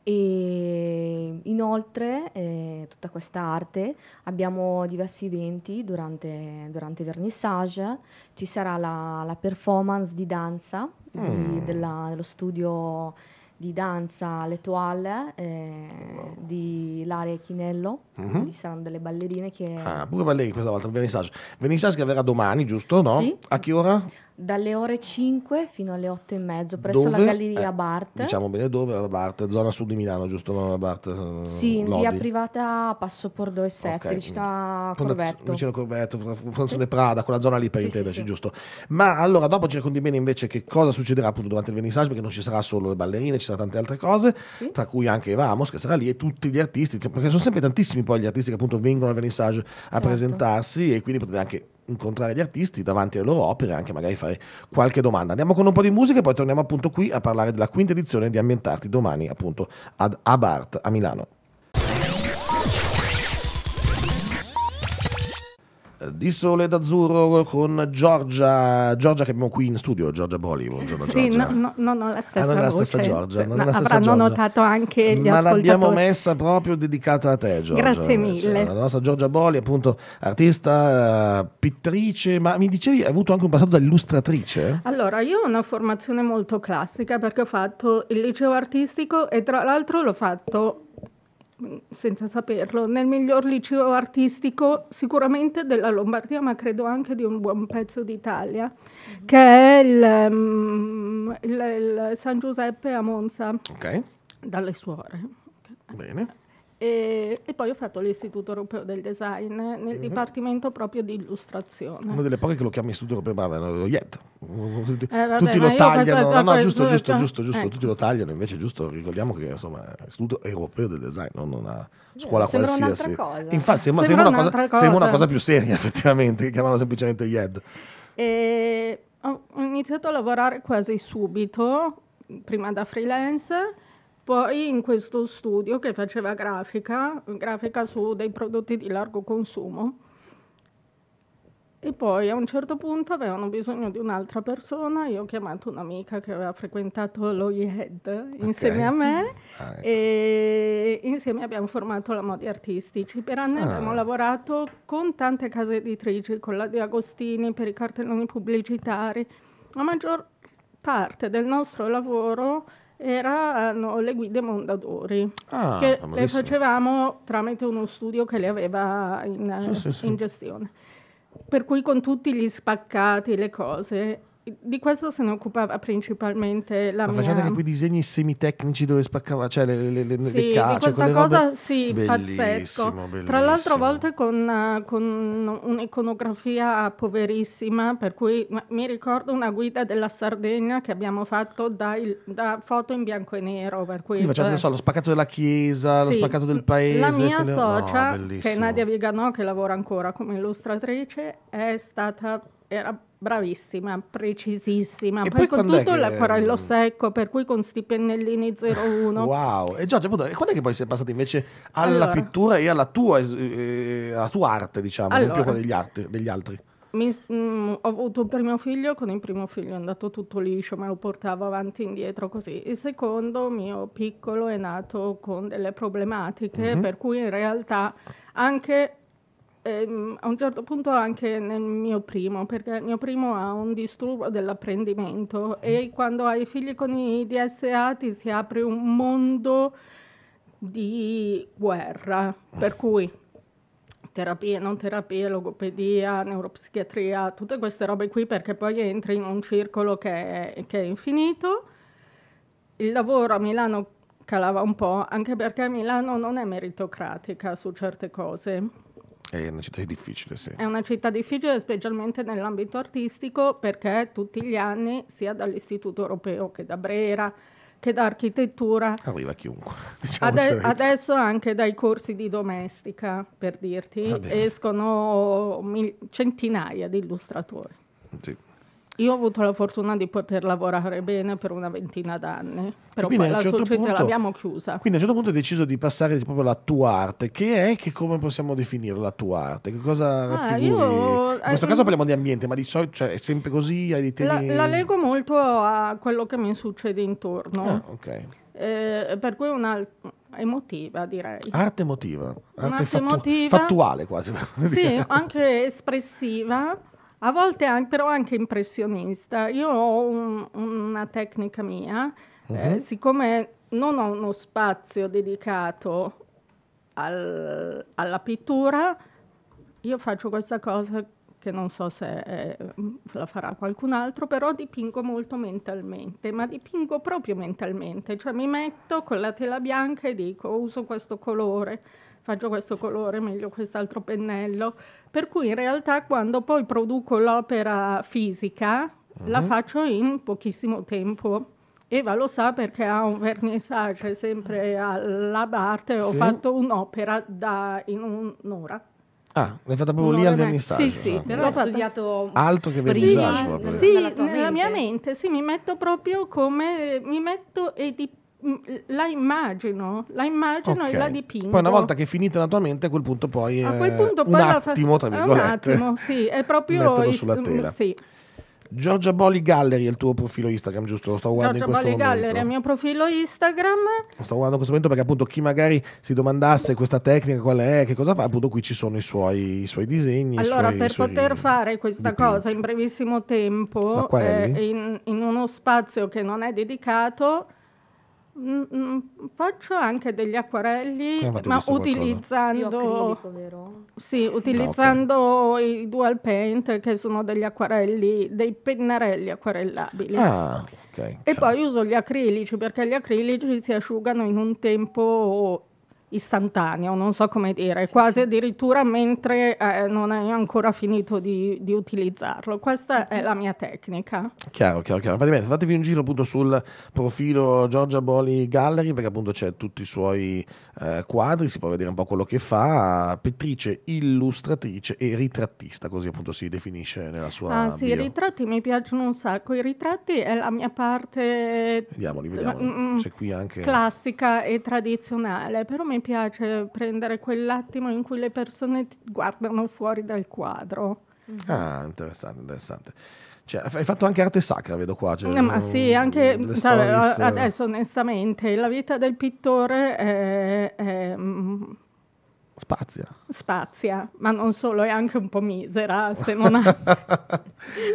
E inoltre, eh, tutta questa arte, abbiamo diversi eventi durante, durante Vernissage, ci sarà la, la performance di danza mm. di, della, dello studio di danza l'Etoile toile eh, wow. di Lare Chinello, mm-hmm. ci saranno delle ballerine che... Ah, pure ballerine questa volta, il vernissage. Vernissage che verrà domani, giusto? No? Sì. A che ora? dalle ore 5 fino alle 8 e mezzo presso dove? la galleria eh, Bart. Diciamo bene dove? La Bart, zona sud di Milano, giusto? la Bart. Eh, sì, in via privata Passo Pordo e 7, okay. vicino a mm, Corvetto. Vicino a Corvetto, Franzone Prada, quella zona lì per sì, intenderci, sì, sì. giusto? Ma allora dopo ci racconti bene invece che cosa succederà appunto durante il venissage perché non ci sarà solo le ballerine, ci saranno tante altre cose, sì. tra cui anche Ramos che sarà lì e tutti gli artisti, perché sono sempre tantissimi poi gli artisti che appunto vengono al venissage a certo. presentarsi e quindi potete anche incontrare gli artisti davanti alle loro opere e anche magari fare qualche domanda. Andiamo con un po' di musica e poi torniamo appunto qui a parlare della quinta edizione di Ambientarti domani appunto ad Abart a Milano. Eh, di Sole d'azzurro con Giorgia, Giorgia che abbiamo qui in studio, Giorgia Boli, buongiorno sì, Giorgia. No, no, non la stessa, ah, non la stessa Giorgia. Non no, la stessa avranno Giorgia. notato anche gli Ma l'abbiamo messa proprio dedicata a te Giorgia. Grazie cioè, mille. La nostra Giorgia Boli, appunto artista, eh, pittrice, ma mi dicevi hai avuto anche un passato da illustratrice? Allora, io ho una formazione molto classica perché ho fatto il liceo artistico e tra l'altro l'ho fatto senza saperlo, nel miglior liceo artistico sicuramente della Lombardia, ma credo anche di un buon pezzo d'Italia, mm-hmm. che è il, um, il, il, San Giuseppe a Monza, okay. dalle suore. Bene. E, e, poi ho fatto l'Istituto Europeo del Design nel mm-hmm. dipartimento proprio di illustrazione. Una delle poche che lo chiama Istituto Europeo, brava, era lo IET. Tutti, eh, vabbè, tutti lo tagliano, no, no, giusto, giusto, giusto, giusto eh. tutti lo tagliano, invece giusto, ricordiamo che insomma l'Istituto Europeo del Design non una scuola sembra qualsiasi. Cosa. Infatti sembra, sembra, sembra, una cosa, cosa. sembra, una cosa, più seria [laughs] effettivamente, che chiamano semplicemente IED. E ho iniziato a lavorare quasi subito, prima da freelance poi in questo studio che faceva grafica, grafica su dei prodotti di largo consumo, e poi a un certo punto avevano bisogno di un'altra persona, io ho chiamato un'amica che aveva frequentato lo IED insieme okay. a me ah, ecco. e insieme abbiamo formato la Modi Artistici. Per anni ah. abbiamo lavorato con tante case editrici, con la Di Agostini, per i cartelloni pubblicitari. La maggior parte del nostro lavoro erano le guide Mondadori ah, che le facevamo tramite uno studio che le aveva in, sì, sì, sì. in gestione per cui con tutti gli spaccati le cose di questo se ne occupava eh, principalmente la Ma mia... facevate anche quei disegni semitecnici dove spaccava, cioè le, le, le, sì, le cacce, questa cosa robe... sì, bellissimo, pazzesco. Bellissimo. Tra l'altro a volte con, eh, con un'iconografia poverissima, per cui mi ricordo una guida della Sardegna che abbiamo fatto da, il, da foto in bianco e nero. Per cui, Quindi facciate, cioè... so, lo spaccato della chiesa, sì, lo spaccato del paese. La mia quelle... socia, no, che è Nadia Viganò, che lavora ancora come illustratrice, è stata... Era bravissima, precisissima. E poi, poi con tutto che... il mm? secco, per cui con sti pennellini 01. wow, e Giorgio, appunto, quando è che poi sei passata invece alla allora. pittura e alla tua, eh, alla tua arte, diciamo, allora. non più quella degli, art- degli altri? Mi, mh, mm, ho avuto il primo figlio, con il primo figlio è andato tutto liscio, me lo portavo avanti e indietro così. Il secondo mio piccolo è nato con delle problematiche, mm-hmm. per cui in realtà anche ehm, a un certo punto anche nel mio primo, perché il mio primo ha un disturbo dell'apprendimento e mm. quando hai figli con i DSA ti si apre un mondo di guerra, per cui terapie, non terapia, logopedia, neuropsichiatria, tutte queste robe qui perché poi entri in un circolo che è, che è infinito. Il lavoro a Milano calava un po', anche perché Milano non è meritocratica su certe cose è una città difficile, sì. È una città difficile specialmente nell'ambito artistico perché tutti gli anni, sia dall'Istituto Europeo che da Brera, che da architettura... Arriva chiunque. [laughs] Diciamo ade- adesso anche dai corsi di domestica, per dirti, Vabbè. escono mil- centinaia di illustratori. Sì. Io ho avuto la fortuna di poter lavorare bene per una ventina d'anni, però poi la certo società punto, l'abbiamo chiusa. Quindi a un certo punto hai deciso di passare proprio alla tua arte, che è, che come possiamo definire la tua arte? Che cosa ah, raffiguri? Ah, io, In questo eh, caso parliamo di ambiente, ma di solito cioè, è sempre così? Hai dei temi... la, la leggo molto a quello che mi succede intorno. Ah, ok. Eh, per cui una emotiva direi arte emotiva arte, arte fattu- emotiva, fattuale quasi sì anche espressiva a volte anche, però anche impressionista. Io ho un, una tecnica mia, uh mhm. -huh. eh, siccome non ho uno spazio dedicato al, alla pittura, io faccio questa cosa che non so se eh, la farà qualcun altro, però dipingo molto mentalmente, ma dipingo proprio mentalmente, cioè mi metto con la tela bianca e dico uso questo colore faccio questo colore, meglio quest'altro pennello, per cui in realtà quando poi produco l'opera fisica uh -huh. la mhm. faccio in pochissimo tempo. Eva lo sa perché ha un vernissage sempre alla Barte, ho sì. fatto un'opera da in un'ora. Ah, l'hai fatta proprio lì al vernissage? Sì, sì, ah, però ho studiato altro che vernissage. Prima, sì, nella mia mente, sì, mi metto proprio come, mi metto e dipingo la immagino, la immagino okay. e la dipingo. Poi una volta che è finita la tua mente, a quel punto poi a eh, quel punto un poi attimo, fa... tra virgolette. Un attimo, sì, è proprio... Metterlo sulla tela. Sì. Giorgia Boli Gallery è il tuo profilo Instagram, giusto? Lo sto guardando Giorgia in questo Boli momento. Gallery è il mio profilo Instagram. Lo sto guardando in questo momento perché appunto chi magari si domandasse questa tecnica qual è, che cosa fa, appunto qui ci sono i suoi, i suoi disegni. Allora, suoi, per suoi poter fare questa dipinti. cosa in brevissimo tempo, eh, in, in uno spazio che non è dedicato, Mm, mm, faccio anche degli acquarelli, ma utilizzando, acrilico, sì, ah, utilizzando no, okay. i dual paint che sono degli acquarelli, dei pennarelli acquarellabili. Ah, okay, e certo. poi uso gli acrilici perché gli acrilici si asciugano in un tempo istantaneo, non so come dire, quasi addirittura mentre eh, non hai ancora finito di, di utilizzarlo. Questa è mm-hmm. la mia tecnica. Chiaro, chiaro, chiaro. Praticamente fatevi un giro appunto sul profilo Giorgia Boli Gallery perché appunto c'è tutti i suoi eh, quadri, si può vedere un po' quello che fa, pittrice, illustratrice e ritrattista, così appunto si definisce nella sua Ah sì, bio. i ritratti mi piacciono un sacco, i ritratti è la mia parte... Vediamoli, vediamoli. Mm, mm c'è qui anche... Classica e tradizionale, però mi mi piace prendere quell'attimo in cui le persone ti guardano fuori dal quadro. Mm. Ah, interessante, interessante. Cioè, hai fatto anche arte sacra, vedo qua. Cioè, eh, ma sì, mm, anche cioè, eh. adesso onestamente la vita del pittore è, è, mm, Spazia. Spazia, ma non solo, è anche un po' misera se non, ha, [laughs]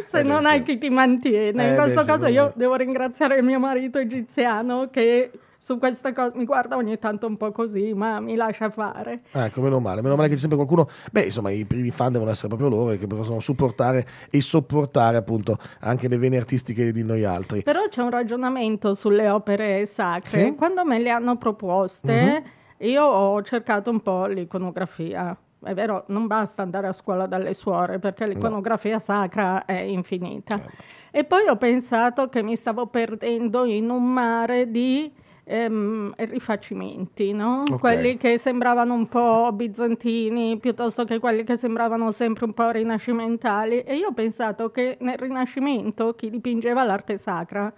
se eh non sì. hai chi ti mantiene. Eh In questo caso io devo ringraziare il mio marito egiziano che su queste cose, mi guarda ogni tanto un po' così, ma mi lascia fare. Ecco, meno male, meno male che c'è sempre qualcuno, beh insomma i primi fan devono essere proprio loro che possono supportare e sopportare appunto anche le vene artistiche di noi altri. Però c'è un ragionamento sulle opere sacre, sì? quando me le hanno proposte mm-hmm. io ho cercato un po' l'iconografia è vero, non basta andare a scuola dalle suore perché l'iconografia no. sacra è infinita. Eh. E poi ho pensato che mi stavo perdendo in un mare di ehm, rifacimenti, no? okay. quelli che sembravano un po' bizantini piuttosto che quelli che sembravano sempre un po' rinascimentali e io ho pensato che nel Rinascimento chi dipingeva l'arte sacra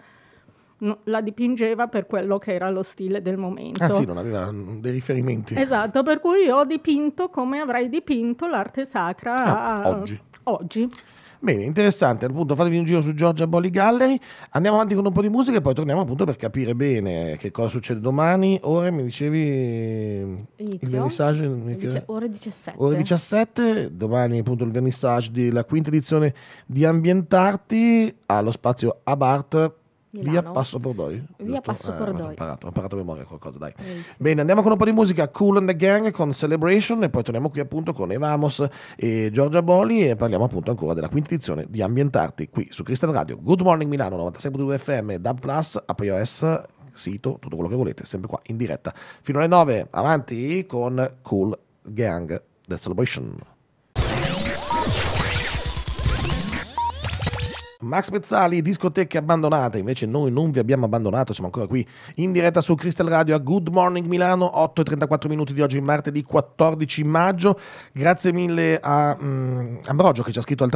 la dipingeva per quello che era lo stile del momento. Ah sì, non aveva mm, dei riferimenti. Esatto, per cui io ho dipinto come avrei dipinto l'arte sacra ah, a... oggi. oggi. Bene, interessante. Appunto, fatevi un giro su Giorgia Bolli Gallery. Andiamo avanti con un po' di musica e poi torniamo appunto per capire bene che cosa succede domani. Ore mi dicevi Inizio. il vernissage? Dice, ore 17. Ore 17. Domani appunto il vernissage della quinta edizione di Ambientarti allo spazio Abart Milano. Via Passo Bordoi. Via Passo eh, Ho imparato, ho imparato a memoria qualcosa, dai. Bellissimo. Bene, andiamo con un po' di musica. Cool and the Gang con Celebration e poi torniamo qui appunto con Evamos e Giorgia Boli e parliamo appunto ancora della quinta edizione di Ambientarti qui su Cristian Radio. Good Morning Milano 96.2 FM, Dub Plus, APOS, sito, tutto quello che volete, sempre qua in diretta. Fino alle 9, avanti con Cool Gang, The Celebration. Max Pezzali, discoteche abbandonate, invece noi non vi abbiamo abbandonato, siamo ancora qui in diretta su Crystal Radio a Good Morning Milano, 8 e 34 minuti di oggi, martedì 14 maggio. Grazie mille a um, Ambrogio che ci ha scritto al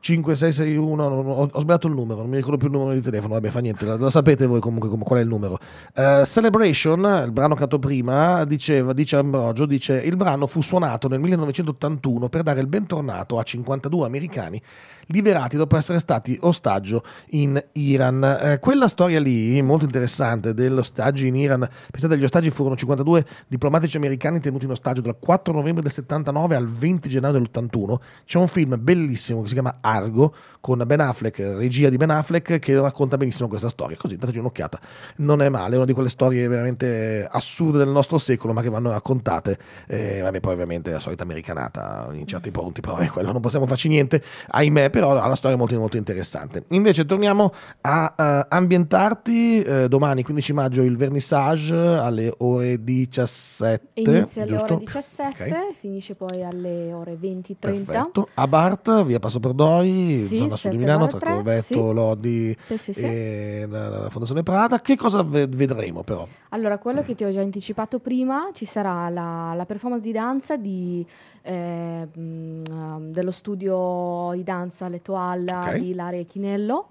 331-7853-5661, ho, ho, sbagliato il numero, non mi ricordo più il numero di telefono, vabbè fa niente, lo, lo sapete voi comunque come, qual è il numero. Uh, Celebration, il brano che cantato prima, diceva, dice Ambrogio, dice il brano fu suonato nel 1981 per dare il bentornato a 52 americani liberati dopo essere stati ostaggio in Iran. Eh, quella storia lì, molto interessante, degli ostaggi in Iran, pensate agli ostaggi furono 52 diplomatici americani tenuti in ostaggio dal 4 novembre del 79 al 20 gennaio dell'81. C'è un film bellissimo che si chiama Argo con Ben Affleck, regia di Ben Affleck, che racconta benissimo questa storia. Così dateci un'occhiata, non è male, è una di quelle storie veramente assurde del nostro secolo, ma che vanno raccontate. Eh, vabbè, poi ovviamente la solita americanata in certi punti, però eh, quello non possiamo farci niente, ahimè però la una storia molto, molto interessante. Invece torniamo a uh, ambientarti uh, domani 15 maggio il vernissage alle ore 17. Inizia alle giusto? ore 17, okay. finisce poi alle ore 20.30. A Bart, via Passo Perdoi, sì, zona sud di Milano, tra Corvetto, sì. Lodi e la, la, Fondazione Prada. Che cosa vedremo però? Allora, quello mm. che ti ho già anticipato prima, ci sarà la, la performance di danza di eh, dello studio di danza Letoalla okay. di Ilaria Chinello.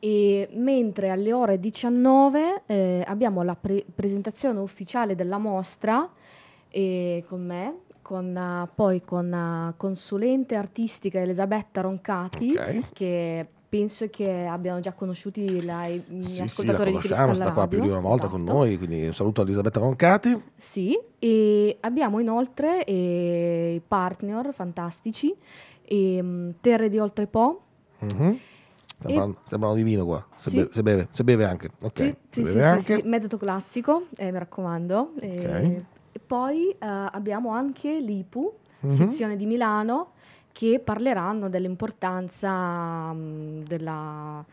E mentre alle ore 19 eh, abbiamo la pre presentazione ufficiale della mostra eh, con me, con, uh, poi con uh, consulente artistica Elisabetta Roncati, okay. che penso che abbiano già conosciuti la, gli sì, ascoltatori sì, la di Cristal sta qua più di una volta esatto. con noi, quindi un saluto a Elisabetta Roncati. Sì, e abbiamo inoltre eh, partner fantastici, eh, Terre di Oltrepo. Mm-hmm. Sembrano di vino qua, se, sì. beve, se, beve, se beve, anche. Okay. Sì, beve anche. metodo classico, eh, mi raccomando. Okay. Eh, e poi eh, abbiamo anche l'IPU, mm-hmm. sezione di Milano, che parleranno dell'importanza mh, della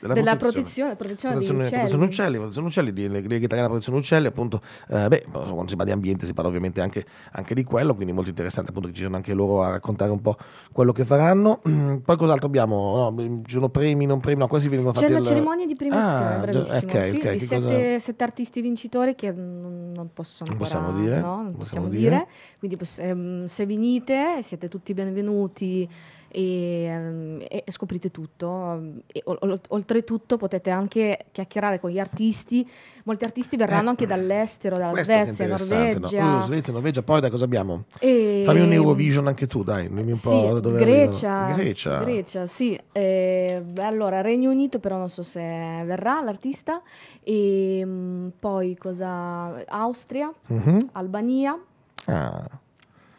della, della protezione, protezione, protezione, degli protezione uccelli. Protezione uccelli, protezione uccelli, Lega Italiana Protezione Uccelli, appunto, eh, beh, boh, quando si parla di ambiente si parla ovviamente anche, anche, di quello, quindi molto interessante appunto che ci sono anche loro a raccontare un po' quello che faranno. Mm, poi cos'altro abbiamo? No, mm, ci sono premi, non premi, no, quasi vengono fatti... C'è una il... cerimonia di premiazione, ah, bravissimo. Okay, sì, okay, sette, sette, artisti vincitori che non, posso ancora... Possiamo dire, no, non possiamo, possiamo dire. dire. Quindi ehm, se venite siete tutti benvenuti. Ehm, e, e scoprite tutto. E, oltretutto potete anche chiacchierare con gli artisti, molti artisti verranno eh. anche dall'estero, dalla Svezia, Norvegia. No? Oh, Svezia, Norvegia, poi da cosa abbiamo? E... Fammi un Eurovision anche tu, dai, dimmi un po' da dove Grecia, Grecia. Grecia, sì. Eh, allora, Regno Unito però non so se verrà l'artista e mm, poi cosa? Austria, uh mhm. -huh. Albania, ah.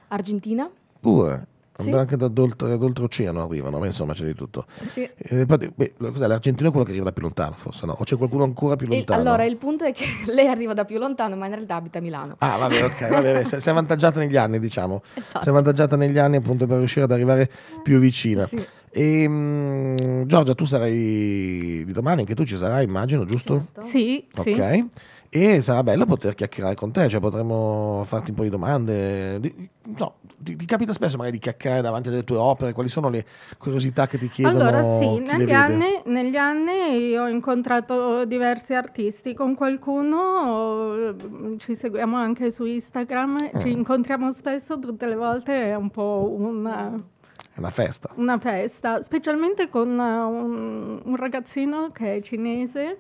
Argentina. Pure sì. anche da d'oltre, d'oltreoceano arrivano, ma insomma c'è di tutto. Sì. Eh, beh, l'Argentina è quello che arriva da più lontano, forse no? O c'è qualcuno ancora più lontano? Il, allora, il punto è che [laughs] lei arriva da più lontano, ma in realtà abita a Milano. Ah, vabbè, ok, va bene, si è avvantaggiata negli anni, diciamo. Esatto. è avvantaggiata negli anni appunto per riuscire ad arrivare più vicina. Sì. E, um, Giorgia, tu sarai di domani, anche tu ci sarai, immagino, giusto? Certo. Sì, okay. sì e sarà bello poter chiacchierare con te, cioè potremmo farti un po' di domande. No, ti, ti, capita spesso magari di chiacchierare davanti alle tue opere? Quali sono le curiosità che ti chiedono? Allora sì, negli anni, negli anni, ho incontrato diversi artisti, con qualcuno mm, ci seguiamo anche su Instagram, mm. ci incontriamo spesso tutte le volte, è un po' una... Una festa. Una festa, specialmente con eh, un, un ragazzino che è cinese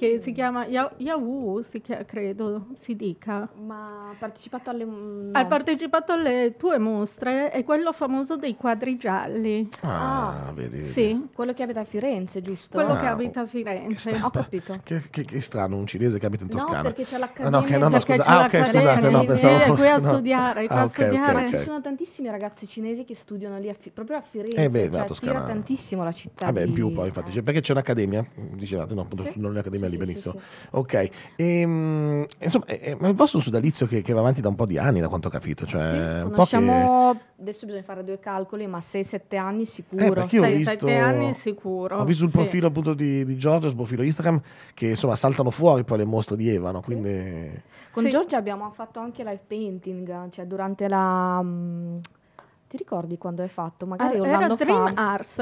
che si chiama Yahoo, si chia- credo si dica. Ma ha partecipato alle... No. Ha partecipato alle tue mostre, è quello famoso dei quadri gialli. Ah, ah vedi, vedi. Sì. Quello che abita a Firenze, giusto? Quello ah, che abita a Firenze. Ho capito. Che, che, che, strano, un cinese che abita in Toscana. No, perché c'è l'Accademia. Ah, no, che, no, no, scusa. Ah, ah, ok, scusate, no, pensavo fosse... qui a studiare, qui ah, a studiare. Okay, okay. Ci sono tantissimi ragazzi cinesi che studiano lì, a fi- proprio a Firenze. Eh beh, cioè, attira tantissimo la città. Vabbè, ah, in più poi, infatti, cioè, eh. perché c'è un'accademia, dicevate, no, sì. non è un'accademia lì, benissimo. Ok, e, ehm, insomma, è, eh, è eh, il vostro sodalizio che, che, va avanti da un po' di anni, da quanto ho capito. Cioè, conosciamo, che... adesso bisogna fare due calcoli, ma 6-7 anni sicuro. Eh, 6-7 anni sicuro. Ho visto il profilo appunto di, di Giorgio, il profilo Instagram, che insomma saltano fuori poi le mostre di Evano, quindi... Con Giorgio abbiamo fatto anche live painting, cioè durante la... Mh, mm, ti ricordi quando è fatto? Ah, Magari ah, un anno Dream fa. Arts.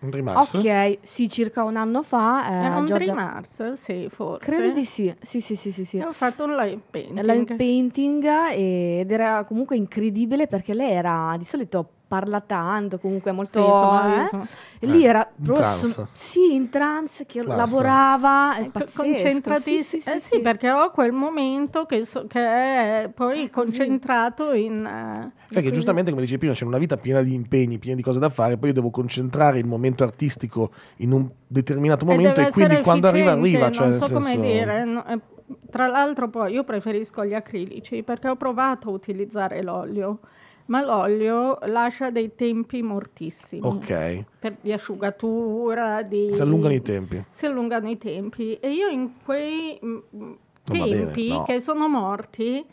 Un Dream Ars. Ok, sì, circa un anno fa. Eh, era un Giorgia... Dream Arts, sì, forse. Credo di sì. Sì, sì, sì, sì, sì. Ho fatto un live painting. Live painting ed era comunque incredibile perché lei era di solito parla tanto, comunque è molto... Sì, insomma, eh? insomma. E lì eh, era proprio... In sì, in trance, che Plasta. lavorava, è eh, Concentratissimo. Sì, sì, eh, sì, perché ho quel momento che, so, che è poi eh, concentrato in... cioè in che giustamente, come dicevi prima, c'è una vita piena di impegni, piena di cose da fare, poi io devo concentrare il momento artistico in un determinato momento e, e quindi quando arriva, arriva. Cioè, non so senso... come dire... No, tra l'altro poi io preferisco gli acrilici perché ho provato a utilizzare l'olio ma l'olio lascia dei tempi mortissimi. Ok. Per, di asciugatura, di... Si allungano i tempi. Si allungano i tempi. E io in quei mm, tempi bene, no. che sono morti,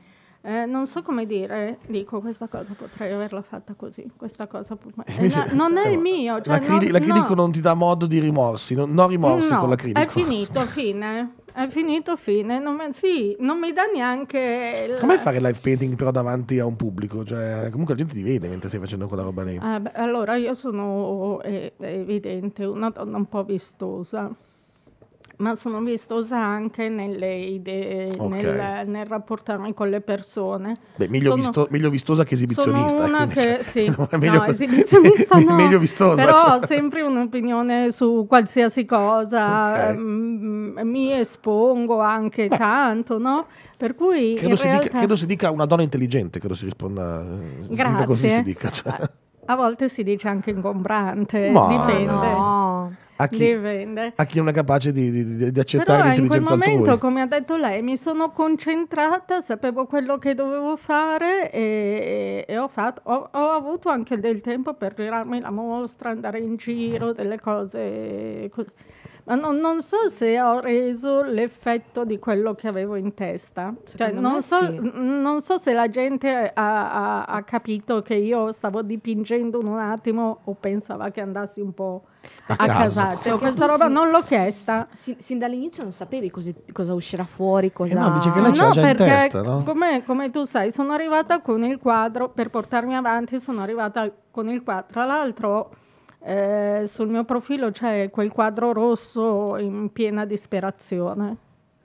eh, non so come dire, dico questa cosa potrei averla fatta così, questa cosa [laughs] eh, no, non è il mio. Cioè, la, cridi- non, la critico no. non ti dà modo di rimorsi, non, non rimorsi no, con la critico. È finito, fine. [laughs] È finito, fine. Non, mi, sì, non mi dà neanche. Il... Come fare live painting però davanti a un pubblico? Cioè, comunque la gente ti vede mentre stai facendo quella roba lì. Eh beh, allora, io sono è, eh, è evidente una donna un po' vistosa ma sono vistosa anche nelle idee, okay. nel, nel, rapportarmi con le persone. Beh, meglio, sono, visto, meglio vistosa che esibizionista. Sono una che, cioè, sì, [laughs] no, meglio, no, esibizionista [laughs] no, meglio vistosa. Però cioè. sempre un'opinione su qualsiasi cosa, okay. Mm, mi espongo anche Beh. tanto, no? Per cui credo si, realtà... dica, credo, si dica, una donna intelligente, credo si risponda Grazie. così si dica. Cioè. A volte si dice anche ingombrante, Ma dipende. No a chi, vende. A chi non è capace di, di, di accettare Però l'intelligenza altrui. in quel momento, altrui. come ha detto lei, mi sono concentrata, sapevo quello che dovevo fare e, e ho, fatto, ho, ho, avuto anche del tempo per girarmi la mostra, andare in giro, delle cose così ma non, non, so se ho reso l'effetto di quello che avevo in testa. Cioè, non, so, sì. non, so, se la gente ha, ha, ha, capito che io stavo dipingendo un attimo o pensava che andassi un po' a, a casate. Questa roba sin, non l'ho chiesta. Sin, sin, dall'inizio non sapevi così, cosa uscirà fuori, cosa... Eh no, dice che lei no, già in testa, no? Come, come tu sai, sono arrivata con il quadro, per portarmi avanti sono arrivata con il quadro. Tra l'altro eh, sul mio profilo c'è quel quadro rosso in piena disperazione.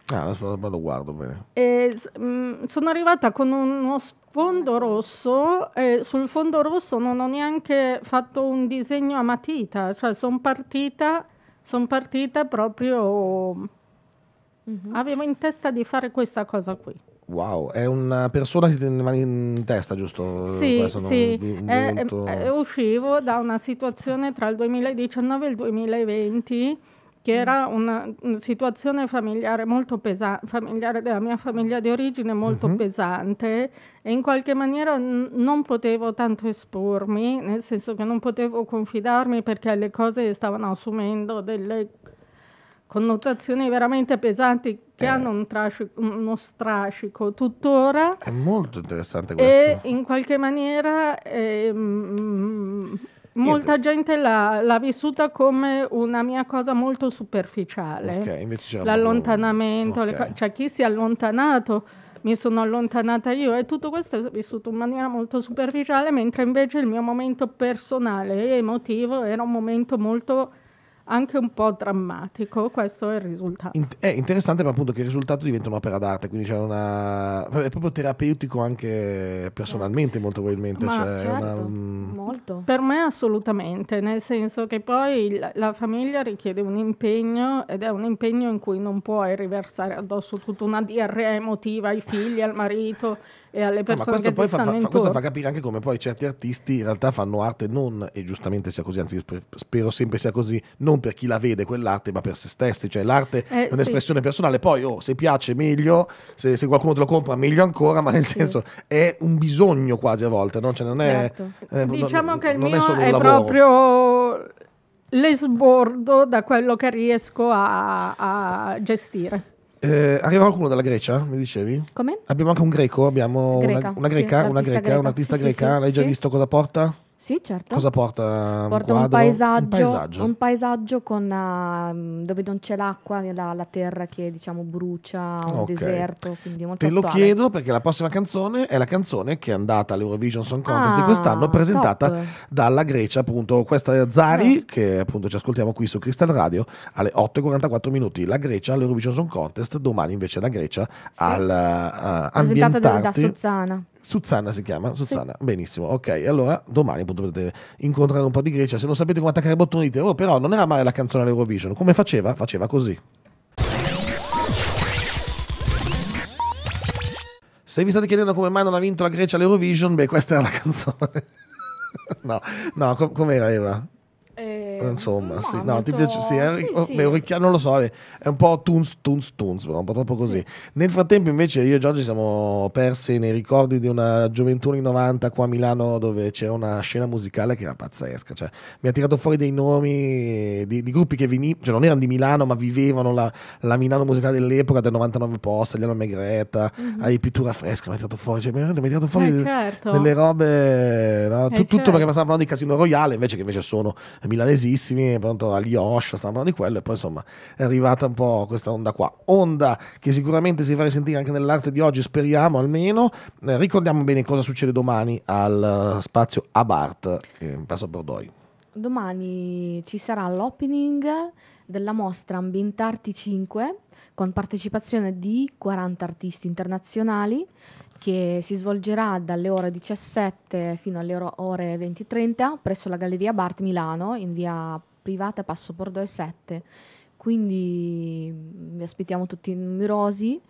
Ah, adesso lo guardo bene. E, mh, mm, sono arrivata con uno sfondo rosso e sul fondo rosso non ho neanche fatto un disegno a matita, cioè sono partita, son partita proprio... Mm-hmm. Avevo in testa di fare questa cosa qui. Wow, è una persona che ti rimane in testa, giusto? Sì, sì. Non, eh, molto... Eh, eh, uscivo da una situazione tra il 2019 e il 2020 che era una, una situazione familiare molto pesante, familiare della mia famiglia di origine molto uh-huh. pesante e in qualche maniera n- non potevo tanto espormi, nel senso che non potevo confidarmi perché le cose stavano assumendo delle connotazioni veramente pesanti che eh. hanno un trascico, uno strascico tuttora. È molto interessante questo. E in qualche maniera eh, mh, mm, molta Niente. gente l'ha, l'ha, vissuta come una mia cosa molto superficiale. Okay, L'allontanamento, okay. co- cioè chi si è allontanato, mi sono allontanata io e tutto questo è vissuto in maniera molto superficiale, mentre invece il mio momento personale e emotivo era un momento molto anche un po' drammatico, questo è il risultato. è interessante ma appunto che il risultato diventa un'opera d'arte, quindi c'è una... è proprio terapeutico anche personalmente molto probabilmente. Ma cioè certo, una... Mm. molto. Per me assolutamente, nel senso che poi la famiglia richiede un impegno ed è un impegno in cui non puoi riversare addosso tutta una diarrea emotiva ai figli, al marito e alle eh, persone no, ma questo poi fa, fa, questo fa, capire anche come poi certi artisti in realtà fanno arte non, e giustamente sia così, anzi spero sempre sia così, non per chi la vede quell'arte, ma per se stessi, cioè l'arte eh, è un'espressione sì. personale, poi oh, se piace meglio, se, se, qualcuno te lo compra meglio ancora, ma nel sì. senso è un bisogno quasi a volte, no? cioè, non è... Certo. Eh, diciamo non, che il non mio è, è proprio l'esbordo da quello che riesco a, a gestire. Eh, arriva qualcuno dalla Grecia, mi dicevi? Come? Abbiamo anche un greco, abbiamo greca, una, una, greca, sì, una greca, greca, un'artista greca. Sì, sì, L'hai già visto cosa porta? Sì, certo. Cosa porta? Porta un, un, paesaggio, un, paesaggio, un paesaggio con, uh, dove non c'è l'acqua, la, la terra che diciamo brucia, un okay. deserto. Quindi molto Te attuale. lo chiedo perché la prossima canzone è la canzone che è andata all'Eurovision Song Contest ah, di quest'anno, presentata top. dalla Grecia, appunto. Questa è Zari, eh. che appunto ci ascoltiamo qui su Crystal Radio alle 8.44 minuti. La Grecia all'Eurovision Song Contest, domani invece la Grecia sì. al uh, Presentata da Sozzana. Suzzanna si chiama? Suzzanna. sì. benissimo. Ok, allora domani appunto potete incontrare un po' di Grecia. Se non sapete come attaccare il bottone dite, oh però non era male la canzone all'Eurovision. Come faceva? Faceva così. Se vi state chiedendo come mai non ha vinto la Grecia all'Eurovision, beh questa era la [laughs] canzone. no, no, com- com'era Eva? Eh, Insomma, sì. No, ti piace? Sì, è, eh, sì, oh, sì. non lo so, eh, è un po' tunes, tunes, tunes, però un po' troppo così. Nel frattempo invece io e Giorgi siamo persi nei ricordi di una gioventù anni 90 qua a Milano dove c'era una scena musicale che era pazzesca. Cioè, mi ha tirato fuori dei nomi di, di gruppi che venivano, cioè non erano di Milano ma vivevano la, la Milano musicale dell'epoca del 99 Post, Liano Megreta, mm-hmm. hai Pittura Fresca, mi ha tirato fuori, cioè, mi ha tirato fuori eh, certo. delle robe, no? eh, Tut- certo. tutto perché stavamo certo. parlando di Casino Royale invece che invece sono milanesi famosissimi, pronto Alyosha, stavano parlando di quello e poi insomma è arrivata un po' questa onda qua. Onda che sicuramente si farà sentire anche nell'arte di oggi, speriamo almeno. Eh, ricordiamo bene cosa succede domani al eh, spazio Abart, eh, in Passo Bordoi. Domani ci sarà l'opening della mostra Ambientarti 5 con partecipazione di 40 artisti internazionali che si svolgerà dalle ore 17 fino alle ore 20.30 presso la Galleria Bart Milano in via privata Passo Bordeaux 7. Quindi mm, vi aspettiamo tutti numerosi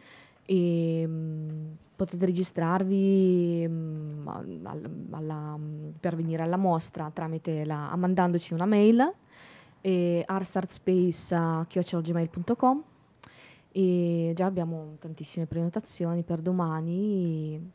e mm, potete registrarvi mm, alla, alla, per venire alla mostra tramite la, mandandoci una mail eh, arsartspace.com e già abbiamo tantissime prenotazioni per domani.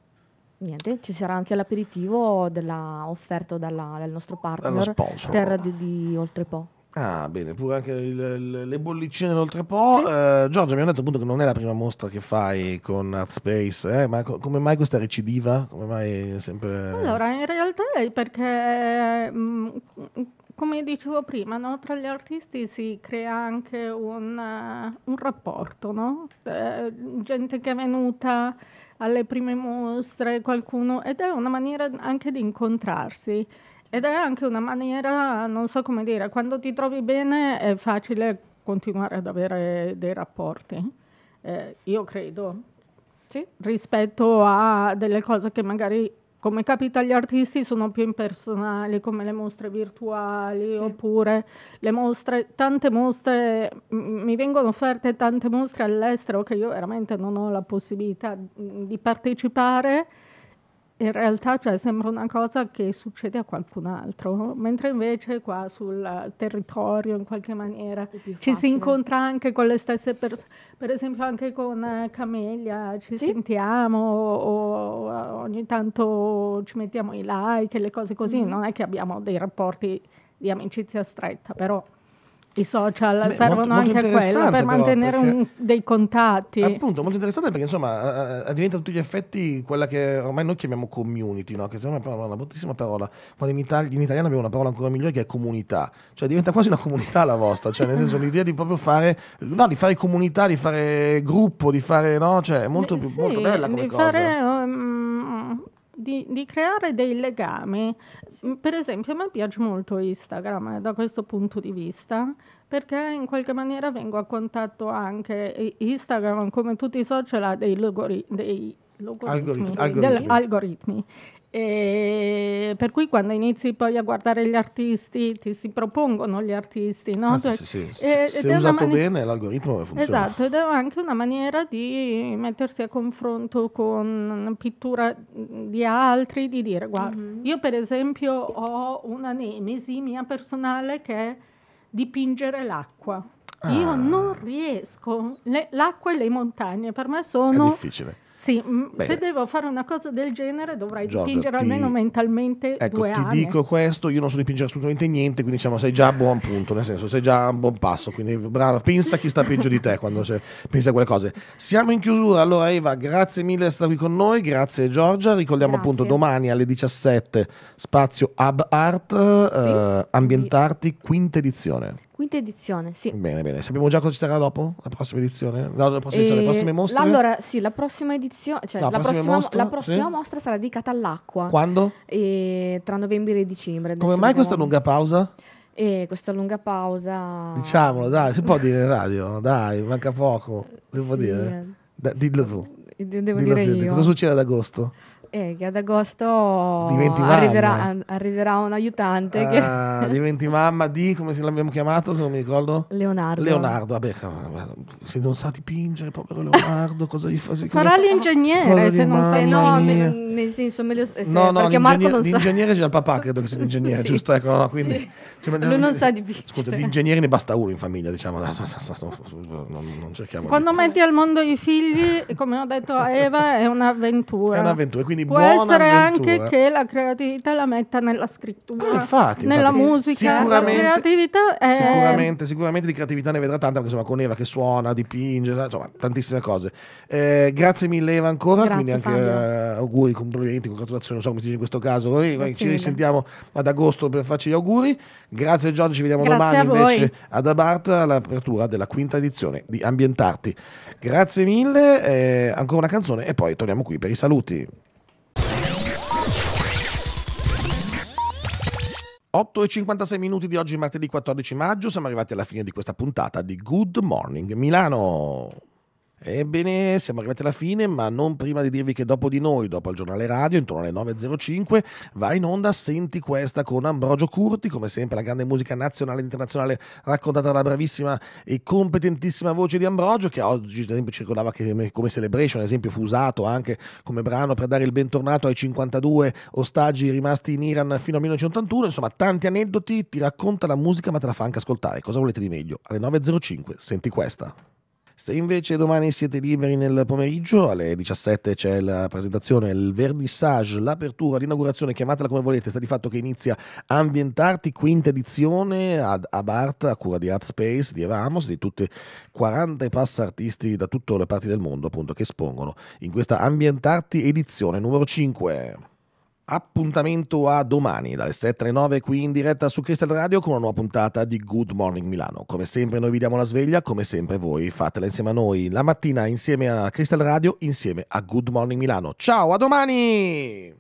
Niente, ci sarà anche l'aperitivo della, offerto dalla, dal nostro partner Terra di, di Oltrepo. Ah, bene, pure anche il, il, le bollicine d'oltrepo. Sì. Eh, Giorgio, mi ha detto appunto che non è la prima mostra che fai con Art Space, eh? ma co- come mai questa recidiva? Come mai sempre... Allora, in realtà è perché mh, mm, come dicevo prima, no? tra gli artisti si crea anche un, uh, un rapporto, no? eh, gente che è venuta alle prime mostre, qualcuno, ed è una maniera anche di incontrarsi. Ed è anche una maniera, non so come dire, quando ti trovi bene è facile continuare ad avere dei rapporti, eh, io credo, sì. rispetto a delle cose che magari come capita agli artisti sono più impersonali come le mostre virtuali sì. oppure le mostre tante mostre mi vengono offerte tante mostre all'estero che io veramente non ho la possibilità di partecipare in realtà cioè, sembra una cosa che succede a qualcun altro, mentre invece qua sul territorio in qualche maniera ci si incontra anche con le stesse persone, per esempio anche con Camelia ci sì. sentiamo o, o, ogni tanto ci mettiamo i like e le cose così, mm. non è che abbiamo dei rapporti di amicizia stretta, però... I social Beh, servono molto, molto anche a quello per mantenere perché, un, dei contatti. Appunto, molto interessante perché insomma diventa a tutti gli effetti quella che ormai noi chiamiamo community, no? che secondo me è una bruttissima parola, ma in, Italia, in italiano abbiamo una parola ancora migliore che è comunità, cioè diventa quasi una comunità la vostra, cioè nel senso [laughs] l'idea di proprio fare, no, di fare comunità, di fare gruppo, di fare, no, cioè è molto, eh, più, sì, molto bella come cosa. Fare, um, di, di creare dei legami. Mm, per esempio, a me piace molto Instagram eh, da questo punto di vista, perché in qualche maniera vengo a contatto anche Instagram, come tutti i social, ha dei, logori, dei Algoritmi, algoritmi. Del, algoritmi, e per cui quando inizi poi a guardare gli artisti, ti si propongono gli artisti, no? Ah, sì, cioè, sì, sì. E, eh, se, se usato mani- bene l'algoritmo funziona. Esatto, ed è anche una maniera di mettersi a confronto con pittura di altri, di dire guarda, mm-hmm. io per esempio ho una nemesi mia personale che è dipingere l'acqua. Ah. Io non riesco, le, l'acqua e le montagne per me sono... È difficile sì, Bene. se devo fare una cosa del genere dovrai Giorgio, dipingere ti... almeno mentalmente ecco, due anni. Ecco, ti dico questo, io non so dipingere assolutamente niente, quindi diciamo sei già a buon punto, nel senso sei già a buon passo, quindi brava, pensa a chi sta peggio di te quando se, pensi a quelle cose. Siamo in chiusura, allora Eva, grazie mille di stare qui con noi, grazie Giorgia, ricordiamo grazie. appunto domani alle 17 spazio Hub Art, sì. eh, Ambientarti, quinta edizione quinta edizione, sì. Bene, bene. Sappiamo già cosa ci sarà dopo? La prossima edizione? La, la prossima edizione, le eh, prossime mostre? Allora, sì, la prossima edizione, cioè no, la, prossima, prossima mostra, la prossima sì. mostra sarà dedicata all'acqua. Quando? E, eh, tra novembre e dicembre. Come mai questa lunga pausa? E eh, questa lunga pausa. Diciamolo, dai, si può dire in radio, dai, manca poco. Si sì. dire? Da, dillo tu. Devo dillo dire tu. Cosa succede ad agosto? eh, che ad agosto arriverà, arriverà, un aiutante. Ah, che... diventi mamma di, come l'abbiamo chiamato, non mi ricordo? Leonardo. Leonardo, vabbè, eh, se non sa dipingere, povero Leonardo, cosa gli fa? Farà l'ingegnere, se non sai, no, me, nel senso, meglio, se, no, no, perché Marco non sa. L'ingegnere c'è il papà, credo che sia l'ingegnere, [laughs] sì. giusto? Ecco, no, quindi... Sì lui non sa dipingere. Scusa, di ingegneri ne basta uno in famiglia, diciamo. Ah, no, non, cerchiamo Quando di... metti al mondo i figli, come ho detto a Eva, è un'avventura. È un'avventura, quindi Può essere avventura. anche che la creatività la metta nella scrittura, ah, infatti, nella infatti, musica. Sicuramente, la creatività è... sicuramente, sicuramente di creatività ne vedrà tanta, perché insomma con Eva che suona, dipinge, insomma, tantissime cose. Eh, grazie mille Eva ancora, grazie, quindi anche Fabio. Eh, auguri, complimenti, congratulazioni, non so come si dice in questo caso. Noi, ci risentiamo ad agosto per farci gli auguri. Grazie Giorgio, ci vediamo Grazie domani invece ad Abarta all'apertura della quinta edizione di Ambientarti. Grazie mille, eh, ancora una canzone e poi torniamo qui per i saluti. 8 e 56 minuti di oggi, martedì 14 maggio, siamo arrivati alla fine di questa puntata di Good Morning Milano. Ebbene, siamo arrivati alla fine, ma non prima di dirvi che dopo di noi, dopo il giornale radio, intorno alle 9.05, va in onda Senti questa con Ambrogio Curti, come sempre la grande musica nazionale e internazionale raccontata dalla bravissima e competentissima voce di Ambrogio, che oggi ad esempio circolava come celebration, ad esempio, fu usato anche come brano per dare il bentornato ai 52 ostaggi rimasti in Iran fino al 1981, insomma tanti aneddoti, ti racconta la musica ma te la fa anche ascoltare, cosa volete di meglio? Alle 9.05 Senti questa. Se invece domani siete liberi nel pomeriggio, alle 17 c'è la presentazione, il vernissage, l'apertura, l'inaugurazione, chiamatela come volete, sta di fatto che inizia Ambientarti, quinta edizione ad Abart, a cura di Art Space, di Evamos, di tutti 40 e passa artisti da tutte le parti del mondo appunto che espongono in questa Ambientarti edizione numero 5. Appuntamento a domani dalle 7 alle 9 qui in diretta su Crystal Radio con una nuova puntata di Good Morning Milano. Come sempre noi vi diamo la sveglia, come sempre voi fatela insieme a noi la mattina insieme a Crystal Radio, insieme a Good Morning Milano. Ciao, a domani!